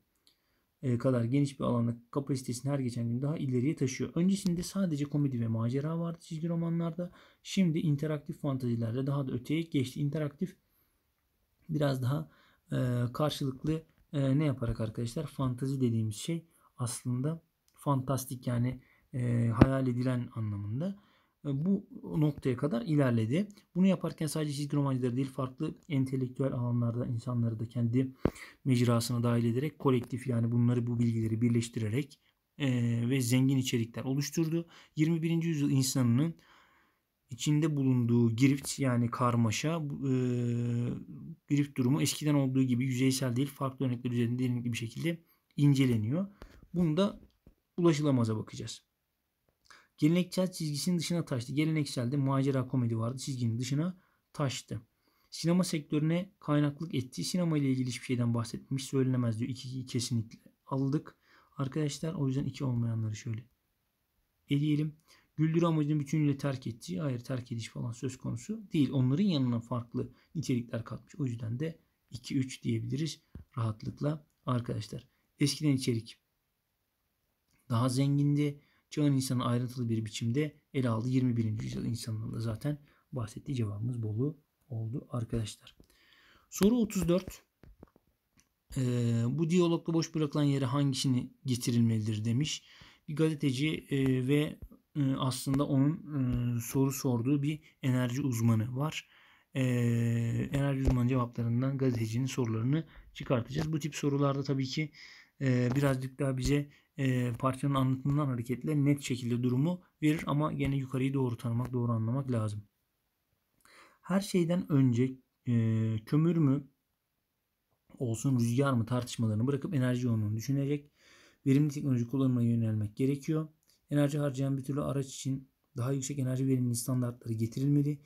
kadar geniş bir alanda kapasitesini her geçen gün daha ileriye taşıyor. Öncesinde sadece komedi ve macera vardı çizgi romanlarda. Şimdi interaktif fantezilerle daha da öteye geçti. İnteraktif biraz daha ee, karşılıklı e, ne yaparak arkadaşlar? Fantazi dediğimiz şey aslında fantastik yani e, hayal edilen anlamında e, bu noktaya kadar ilerledi. Bunu yaparken sadece çizgi romancıları değil farklı entelektüel alanlarda insanları da kendi mecrasına dahil ederek kolektif yani bunları bu bilgileri birleştirerek e, ve zengin içerikler oluşturdu. 21. yüzyıl insanının içinde bulunduğu girift yani karmaşa e, girift durumu eskiden olduğu gibi yüzeysel değil farklı örnekler üzerinde derinlikli bir şekilde inceleniyor. Bunu da ulaşılamaza bakacağız. Geleneksel çizgisinin dışına taştı. Gelenekselde macera komedi vardı. Çizginin dışına taştı. Sinema sektörüne kaynaklık ettiği sinema ile ilgili hiçbir şeyden bahsetmemiş söylenemez diyor. iki kesinlikle aldık. Arkadaşlar o yüzden iki olmayanları şöyle eleyelim. Güldür amacını bütünüyle terk ettiği, hayır terk ediş falan söz konusu değil. Onların yanına farklı içerikler katmış. O yüzden de 2-3 diyebiliriz rahatlıkla arkadaşlar. Eskiden içerik daha zengindi. Çağın insanı ayrıntılı bir biçimde ele aldı. 21. yüzyıl insanının zaten bahsettiği cevabımız Bolu oldu arkadaşlar. Soru 34. Ee, bu diyalogda boş bırakılan yere hangisini getirilmelidir demiş. Bir gazeteci e, ve aslında onun soru sorduğu bir enerji uzmanı var. Enerji uzmanı cevaplarından gazetecinin sorularını çıkartacağız. Bu tip sorularda tabii ki birazcık daha bize parçanın anlatımından hareketle net şekilde durumu verir ama gene yukarıyı doğru tanımak, doğru anlamak lazım. Her şeyden önce kömür mü olsun rüzgar mı tartışmalarını bırakıp enerji yoğunluğunu düşünecek verimli teknoloji kullanmaya yönelmek gerekiyor. Enerji harcayan bir türlü araç için daha yüksek enerji verimli standartları getirilmeli.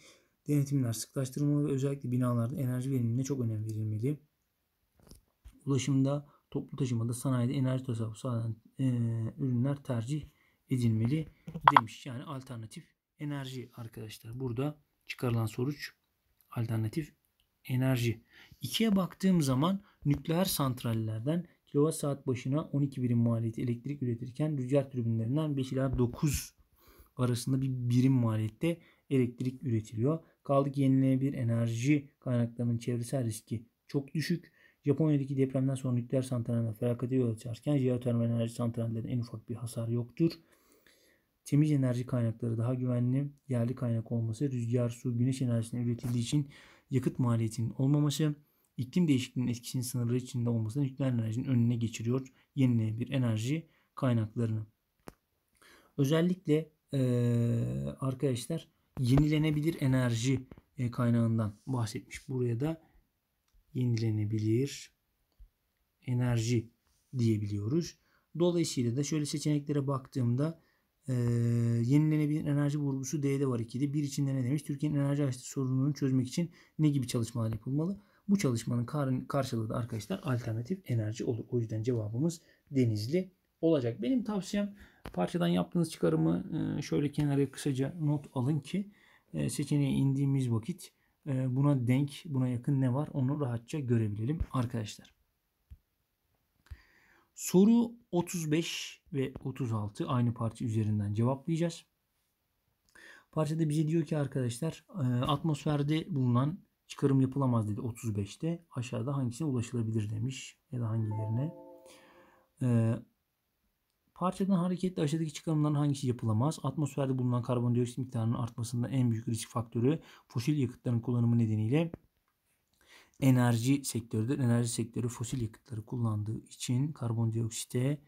Denetimler sıklaştırılmalı ve özellikle binalarda enerji verimliliğine çok önem verilmeli. Ulaşımda, toplu taşımada, sanayide enerji tasarrufu sağlayan e, ürünler tercih edilmeli demiş. Yani alternatif enerji arkadaşlar. Burada çıkarılan sonuç alternatif enerji. İkiye baktığım zaman nükleer santrallerden kilowatt saat başına 12 birim maliyeti elektrik üretirken rüzgar türbinlerinden 5 ila 9 arasında bir birim maliyette elektrik üretiliyor. Kaldı ki yenilenebilir enerji kaynaklarının çevresel riski çok düşük. Japonya'daki depremden sonra nükleer santrallerine felakete yol açarken jeotermal enerji santrallerinde en ufak bir hasar yoktur. Temiz enerji kaynakları daha güvenli yerli kaynak olması, rüzgar, su, güneş enerjisine üretildiği için yakıt maliyetinin olmaması, iklim değişikliğinin etkisinin sınırları içinde olması nükleer enerjinin önüne geçiriyor yenilenebilir enerji kaynaklarını. Özellikle e, arkadaşlar yenilenebilir enerji e, kaynağından bahsetmiş. Buraya da yenilenebilir enerji diyebiliyoruz. Dolayısıyla da şöyle seçeneklere baktığımda e, yenilenebilir enerji vurgusu D'de var 2'de. 1 içinde ne demiş? Türkiye'nin enerji açlığı sorununu çözmek için ne gibi çalışmalar yapılmalı? Bu çalışmanın kar karşılığı da arkadaşlar alternatif enerji olur. O yüzden cevabımız denizli olacak. Benim tavsiyem parçadan yaptığınız çıkarımı e, şöyle kenara kısaca not alın ki e, seçeneğe indiğimiz vakit e, buna denk, buna yakın ne var onu rahatça görebilelim arkadaşlar. Soru 35 ve 36 aynı parça üzerinden cevaplayacağız. Parçada bize diyor ki arkadaşlar atmosferde bulunan çıkarım yapılamaz dedi 35'te. Aşağıda hangisine ulaşılabilir demiş ya da hangilerine. Ee, parçadan hareketle aşağıdaki çıkarımların hangisi yapılamaz? Atmosferde bulunan karbondioksit miktarının artmasında en büyük risk faktörü fosil yakıtların kullanımı nedeniyle enerji sektörüdür. Enerji sektörü fosil yakıtları kullandığı için karbondioksite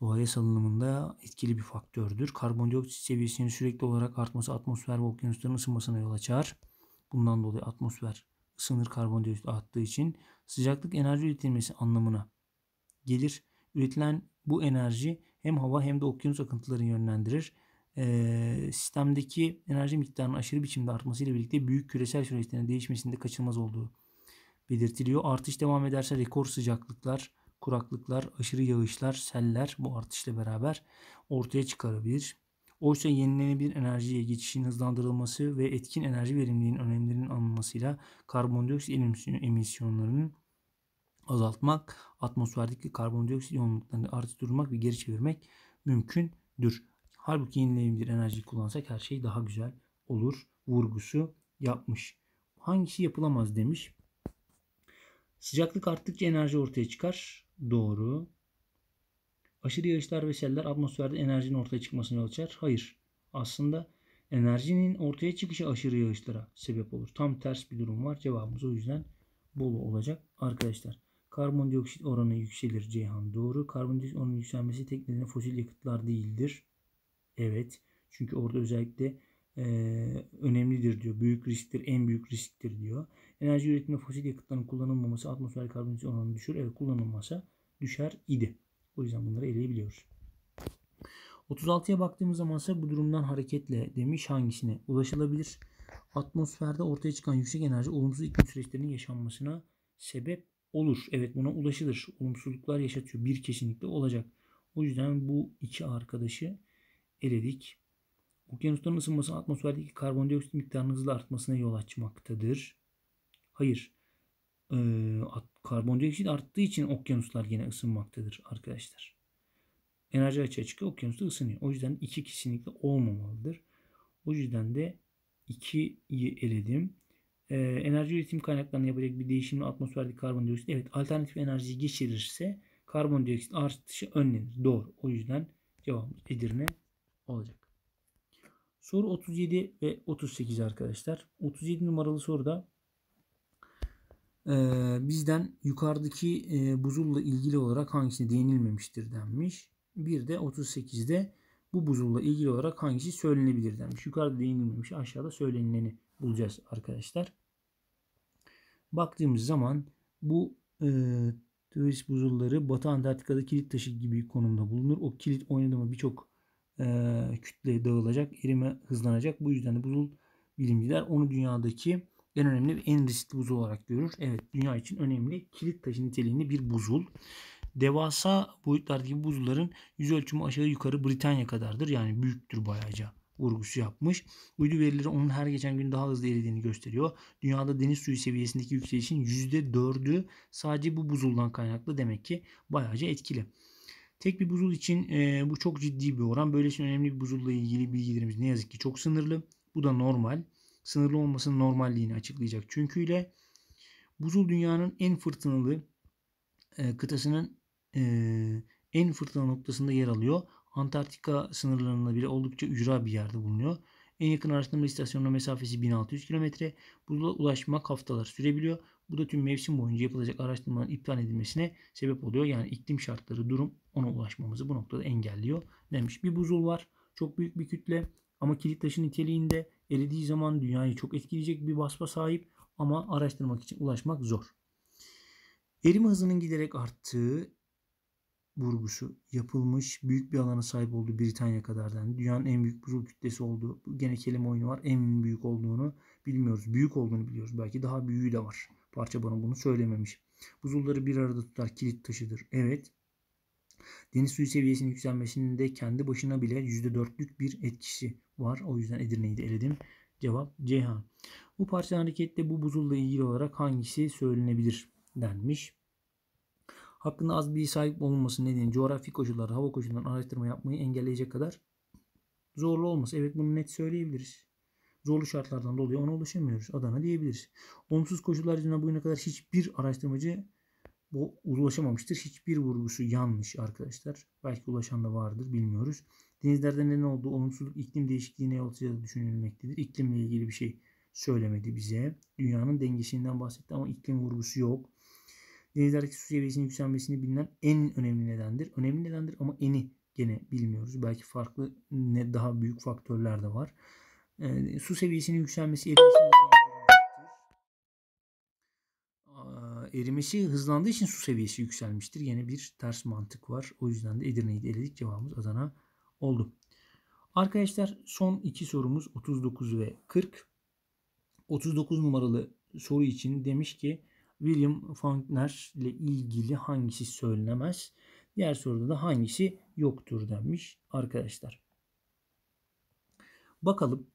doğaya salınımında etkili bir faktördür. Karbondioksit seviyesinin sürekli olarak artması atmosfer ve okyanusların ısınmasına yol açar. Bundan dolayı atmosfer ısınır karbondioksit attığı için sıcaklık enerji üretilmesi anlamına gelir. Üretilen bu enerji hem hava hem de okyanus akıntılarını yönlendirir. Ee, sistemdeki enerji miktarının aşırı biçimde artmasıyla birlikte büyük küresel süreçlerin değişmesinde kaçınılmaz olduğu belirtiliyor. Artış devam ederse rekor sıcaklıklar, kuraklıklar, aşırı yağışlar, seller bu artışla beraber ortaya çıkarabilir. Oysa yenilenebilir enerjiye geçişin hızlandırılması ve etkin enerji verimliliğinin önemlerinin alınmasıyla karbondioksit emisyonlarının azaltmak, atmosferdeki karbondioksit yoğunluklarını artırmak ve geri çevirmek mümkündür. Halbuki yenilenebilir enerjiyi kullansak her şey daha güzel olur vurgusu yapmış. Hangisi yapılamaz demiş. Sıcaklık arttıkça enerji ortaya çıkar. Doğru. Aşırı yağışlar ve seller atmosferde enerjinin ortaya çıkmasını yol açar. Hayır. Aslında enerjinin ortaya çıkışı aşırı yağışlara sebep olur. Tam ters bir durum var. Cevabımız o yüzden Bolu olacak arkadaşlar. Karbondioksit oranı yükselir Ceyhan. Doğru. Karbondioksit oranı yükselmesi tek nedeni fosil yakıtlar değildir. Evet. Çünkü orada özellikle e, önemlidir diyor. Büyük risktir. En büyük risktir diyor. Enerji üretiminde fosil yakıtların kullanılmaması atmosfer karbondioksit oranını düşür. Evet kullanılmasa düşer idi. O yüzden bunları eleyebiliyoruz. 36'ya baktığımız zaman ise bu durumdan hareketle demiş hangisine ulaşılabilir? Atmosferde ortaya çıkan yüksek enerji olumsuz iklim süreçlerinin yaşanmasına sebep olur. Evet buna ulaşılır. Olumsuzluklar yaşatıyor. Bir kesinlikle olacak. O yüzden bu iki arkadaşı eledik. Okyanusların ısınması atmosferdeki karbondioksit miktarının hızla artmasına yol açmaktadır. Hayır karbondioksit arttığı için okyanuslar yine ısınmaktadır arkadaşlar. Enerji açığa çıkıyor okyanusta ısınıyor. O yüzden iki kesinlikle olmamalıdır. O yüzden de 2'yi eledim. E, enerji üretim kaynaklarını yapacak bir değişimle atmosferde karbondioksit evet alternatif enerjiyi geçirirse karbondioksit artışı önlenir. Doğru. O yüzden cevabımız Edirne olacak. Soru 37 ve 38 arkadaşlar. 37 numaralı soruda ee, bizden yukarıdaki e, buzulla ilgili olarak hangisi değinilmemiştir denmiş. Bir de 38'de bu buzulla ilgili olarak hangisi söylenebilir denmiş. Yukarıda değinilmemiş aşağıda söylenileni bulacağız arkadaşlar. Baktığımız zaman bu e, Tövris buzulları Batı Antarktika'da kilit taşı gibi konumda bulunur. O kilit oynadı mı? birçok e, kütle dağılacak, erime hızlanacak. Bu yüzden de buzul bilimciler onu dünyadaki en önemli ve en riskli buzul olarak görür. Evet dünya için önemli kilit taşı niteliğinde bir buzul. Devasa boyutlardaki buzulların yüz ölçümü aşağı yukarı Britanya kadardır. Yani büyüktür bayağıca vurgusu yapmış. Uydu verileri onun her geçen gün daha hızlı eridiğini gösteriyor. Dünyada deniz suyu seviyesindeki yükselişin %4'ü sadece bu buzuldan kaynaklı demek ki bayağıca etkili. Tek bir buzul için e, bu çok ciddi bir oran. Böylesine önemli bir buzulla ilgili bilgilerimiz ne yazık ki çok sınırlı. Bu da normal sınırlı olmasının normalliğini açıklayacak. Çünkü ile buzul dünyanın en fırtınalı e, kıtasının e, en fırtına noktasında yer alıyor. Antarktika sınırlarında bile oldukça ücra bir yerde bulunuyor. En yakın araştırma istasyonuna mesafesi 1600 kilometre. Buzula ulaşmak haftalar sürebiliyor. Bu da tüm mevsim boyunca yapılacak araştırmaların iptal edilmesine sebep oluyor. Yani iklim şartları durum ona ulaşmamızı bu noktada engelliyor demiş. Bir buzul var. Çok büyük bir kütle. Ama kilit taşı niteliğinde eridiği zaman dünyayı çok etkileyecek bir basma sahip ama araştırmak için ulaşmak zor. Erime hızının giderek arttığı vurgusu yapılmış büyük bir alana sahip olduğu Britanya kadar dendi. Dünyanın en büyük buzul kütlesi olduğu gene kelime oyunu var. En büyük olduğunu bilmiyoruz. Büyük olduğunu biliyoruz. Belki daha büyüğü de var. Parça bana bunu söylememiş. Buzulları bir arada tutar kilit taşıdır. Evet. Deniz suyu seviyesinin yükselmesinde kendi başına bile %4'lük bir etkisi var. O yüzden Edirne'yi de eledim. Cevap Ceyhan. Bu parça harekette bu buzulla ilgili olarak hangisi söylenebilir denmiş. Hakkında az bir sahip olunması nedeni coğrafi koşullar, hava koşullarından araştırma yapmayı engelleyecek kadar zorlu olması. Evet bunu net söyleyebiliriz. Zorlu şartlardan dolayı ona ulaşamıyoruz. Adana diyebiliriz. Olumsuz koşullar yüzünden bugüne kadar hiçbir araştırmacı bu ulaşamamıştır. Hiçbir vurgusu yanlış arkadaşlar. Belki ulaşan da vardır bilmiyoruz. Denizlerde neden olduğu olumsuzluk iklim değişikliğine yol açacağı düşünülmektedir. İklimle ilgili bir şey söylemedi bize. Dünyanın dengesinden bahsetti ama iklim vurgusu yok. Denizlerdeki su seviyesinin yükselmesini bilinen en önemli nedendir. Önemli nedendir ama eni gene bilmiyoruz. Belki farklı ne daha büyük faktörler de var. E, su seviyesinin yükselmesi erimesini erimesi hızlandığı için su seviyesi yükselmiştir. Yine bir ters mantık var. O yüzden de Edirne'yi de eledik. Cevabımız Adana oldu. Arkadaşlar son iki sorumuz 39 ve 40. 39 numaralı soru için demiş ki William Faulkner ile ilgili hangisi söylenemez? Diğer soruda da hangisi yoktur denmiş arkadaşlar. Bakalım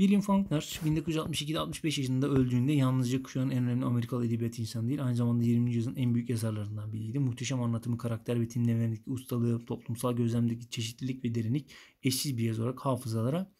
William Faulkner 1962-65 yaşında öldüğünde yalnızca kuşağın en önemli Amerikalı edebiyat insanı değil aynı zamanda 20. yüzyılın en büyük yazarlarından biriydi. Muhteşem anlatımı, karakter ve dinlemelerdeki ustalığı, toplumsal gözlemdeki çeşitlilik ve derinlik eşsiz bir yazı olarak hafızalara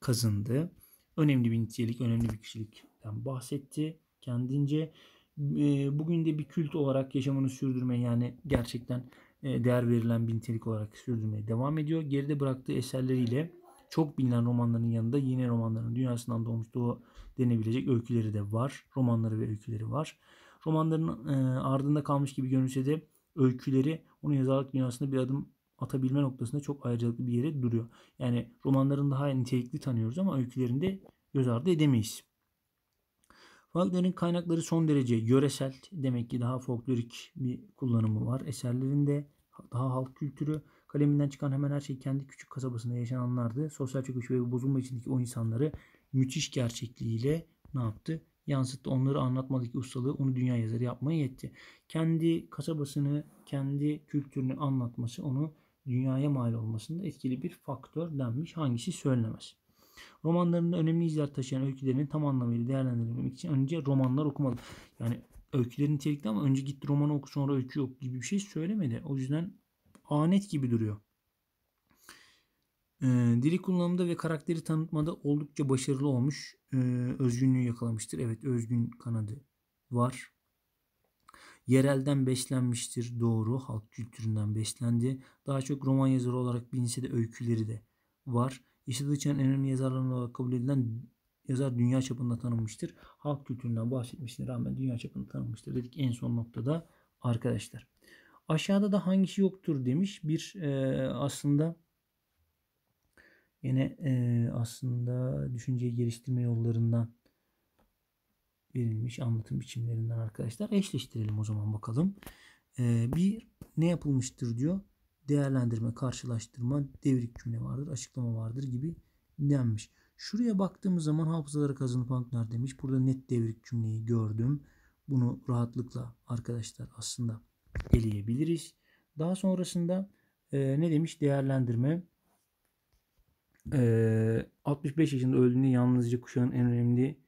kazındı. Önemli bir nitelik, önemli bir kişilikten bahsetti kendince. Ee, bugün de bir kült olarak yaşamını sürdürmeye yani gerçekten e, değer verilen bir nitelik olarak sürdürmeye devam ediyor. Geride bıraktığı eserleriyle çok bilinen romanların yanında yeni romanların dünyasından doğmuş doğu denebilecek öyküleri de var. Romanları ve öyküleri var. Romanların e, ardında kalmış gibi görünse de öyküleri onun yazarlık dünyasında bir adım atabilme noktasında çok ayrıcalıklı bir yere duruyor. Yani romanların daha nitelikli tanıyoruz ama öykülerinde göz ardı edemeyiz. Wagner'in kaynakları son derece yöresel. Demek ki daha folklorik bir kullanımı var. Eserlerinde daha halk kültürü Kaleminden çıkan hemen her şey kendi küçük kasabasında yaşananlardı. Sosyal çöküş ve bozulma içindeki o insanları müthiş gerçekliğiyle ne yaptı? Yansıttı. Onları anlatmadaki ustalığı onu dünya yazarı yapmaya yetti. Kendi kasabasını, kendi kültürünü anlatması onu dünyaya mal olmasında etkili bir faktör denmiş. Hangisi söylenemez. Romanlarında önemli izler taşıyan öykülerini tam anlamıyla değerlendirilmek için önce romanlar okumalı. Yani öykülerin nitelikli ama önce git romanı oku sonra öykü yok gibi bir şey söylemedi. O yüzden anet gibi duruyor. Ee, dili kullanımda ve karakteri tanıtmada oldukça başarılı olmuş. Ee, özgünlüğü yakalamıştır. Evet özgün kanadı var. Yerelden beslenmiştir. Doğru. Halk kültüründen beslendi. Daha çok roman yazarı olarak bilinse de öyküleri de var. Yaşadığı için en önemli yazarlarından olarak kabul edilen yazar dünya çapında tanınmıştır. Halk kültüründen bahsetmesine rağmen dünya çapında tanınmıştır dedik en son noktada arkadaşlar. Aşağıda da hangisi yoktur demiş. Bir e, aslında yine e, aslında düşünceyi geliştirme yollarından verilmiş anlatım biçimlerinden arkadaşlar. Eşleştirelim o zaman bakalım. E, bir ne yapılmıştır diyor. Değerlendirme, karşılaştırma, devrik cümle vardır, açıklama vardır gibi denmiş. Şuraya baktığımız zaman hafızalara kazınıp anıtlar demiş. Burada net devrik cümleyi gördüm. Bunu rahatlıkla arkadaşlar aslında eleyebiliriz. Daha sonrasında e, ne demiş değerlendirme. E, 65 yaşında öldüğünde yalnızca kuşağın en önemli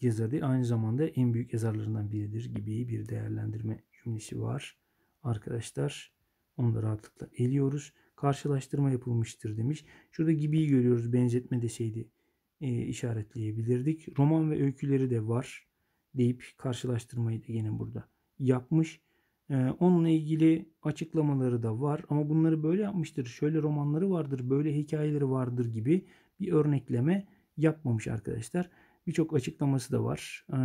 yazarı değil, aynı zamanda en büyük yazarlarından biridir gibi bir değerlendirme cümlesi var. Arkadaşlar onu da rahatlıkla eliyoruz. Karşılaştırma yapılmıştır demiş. Şurada gibiyi görüyoruz benzetme deseydi e, işaretleyebilirdik. Roman ve öyküleri de var deyip karşılaştırmayı da yine burada yapmış. Ee, onunla ilgili açıklamaları da var ama bunları böyle yapmıştır, şöyle romanları vardır, böyle hikayeleri vardır gibi bir örnekleme yapmamış arkadaşlar. Birçok açıklaması da var. Ee,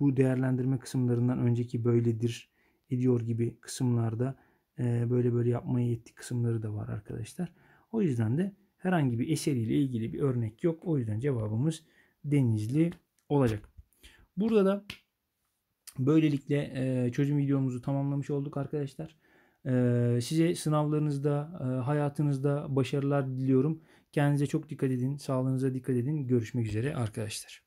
bu değerlendirme kısımlarından önceki böyledir ediyor gibi kısımlarda e, böyle böyle yapmaya yetti kısımları da var arkadaşlar. O yüzden de herhangi bir eseriyle ilgili bir örnek yok. O yüzden cevabımız Denizli olacak. Burada da Böylelikle e, çözüm videomuzu tamamlamış olduk arkadaşlar. E, size sınavlarınızda, e, hayatınızda başarılar diliyorum. Kendinize çok dikkat edin, sağlığınıza dikkat edin. Görüşmek üzere arkadaşlar.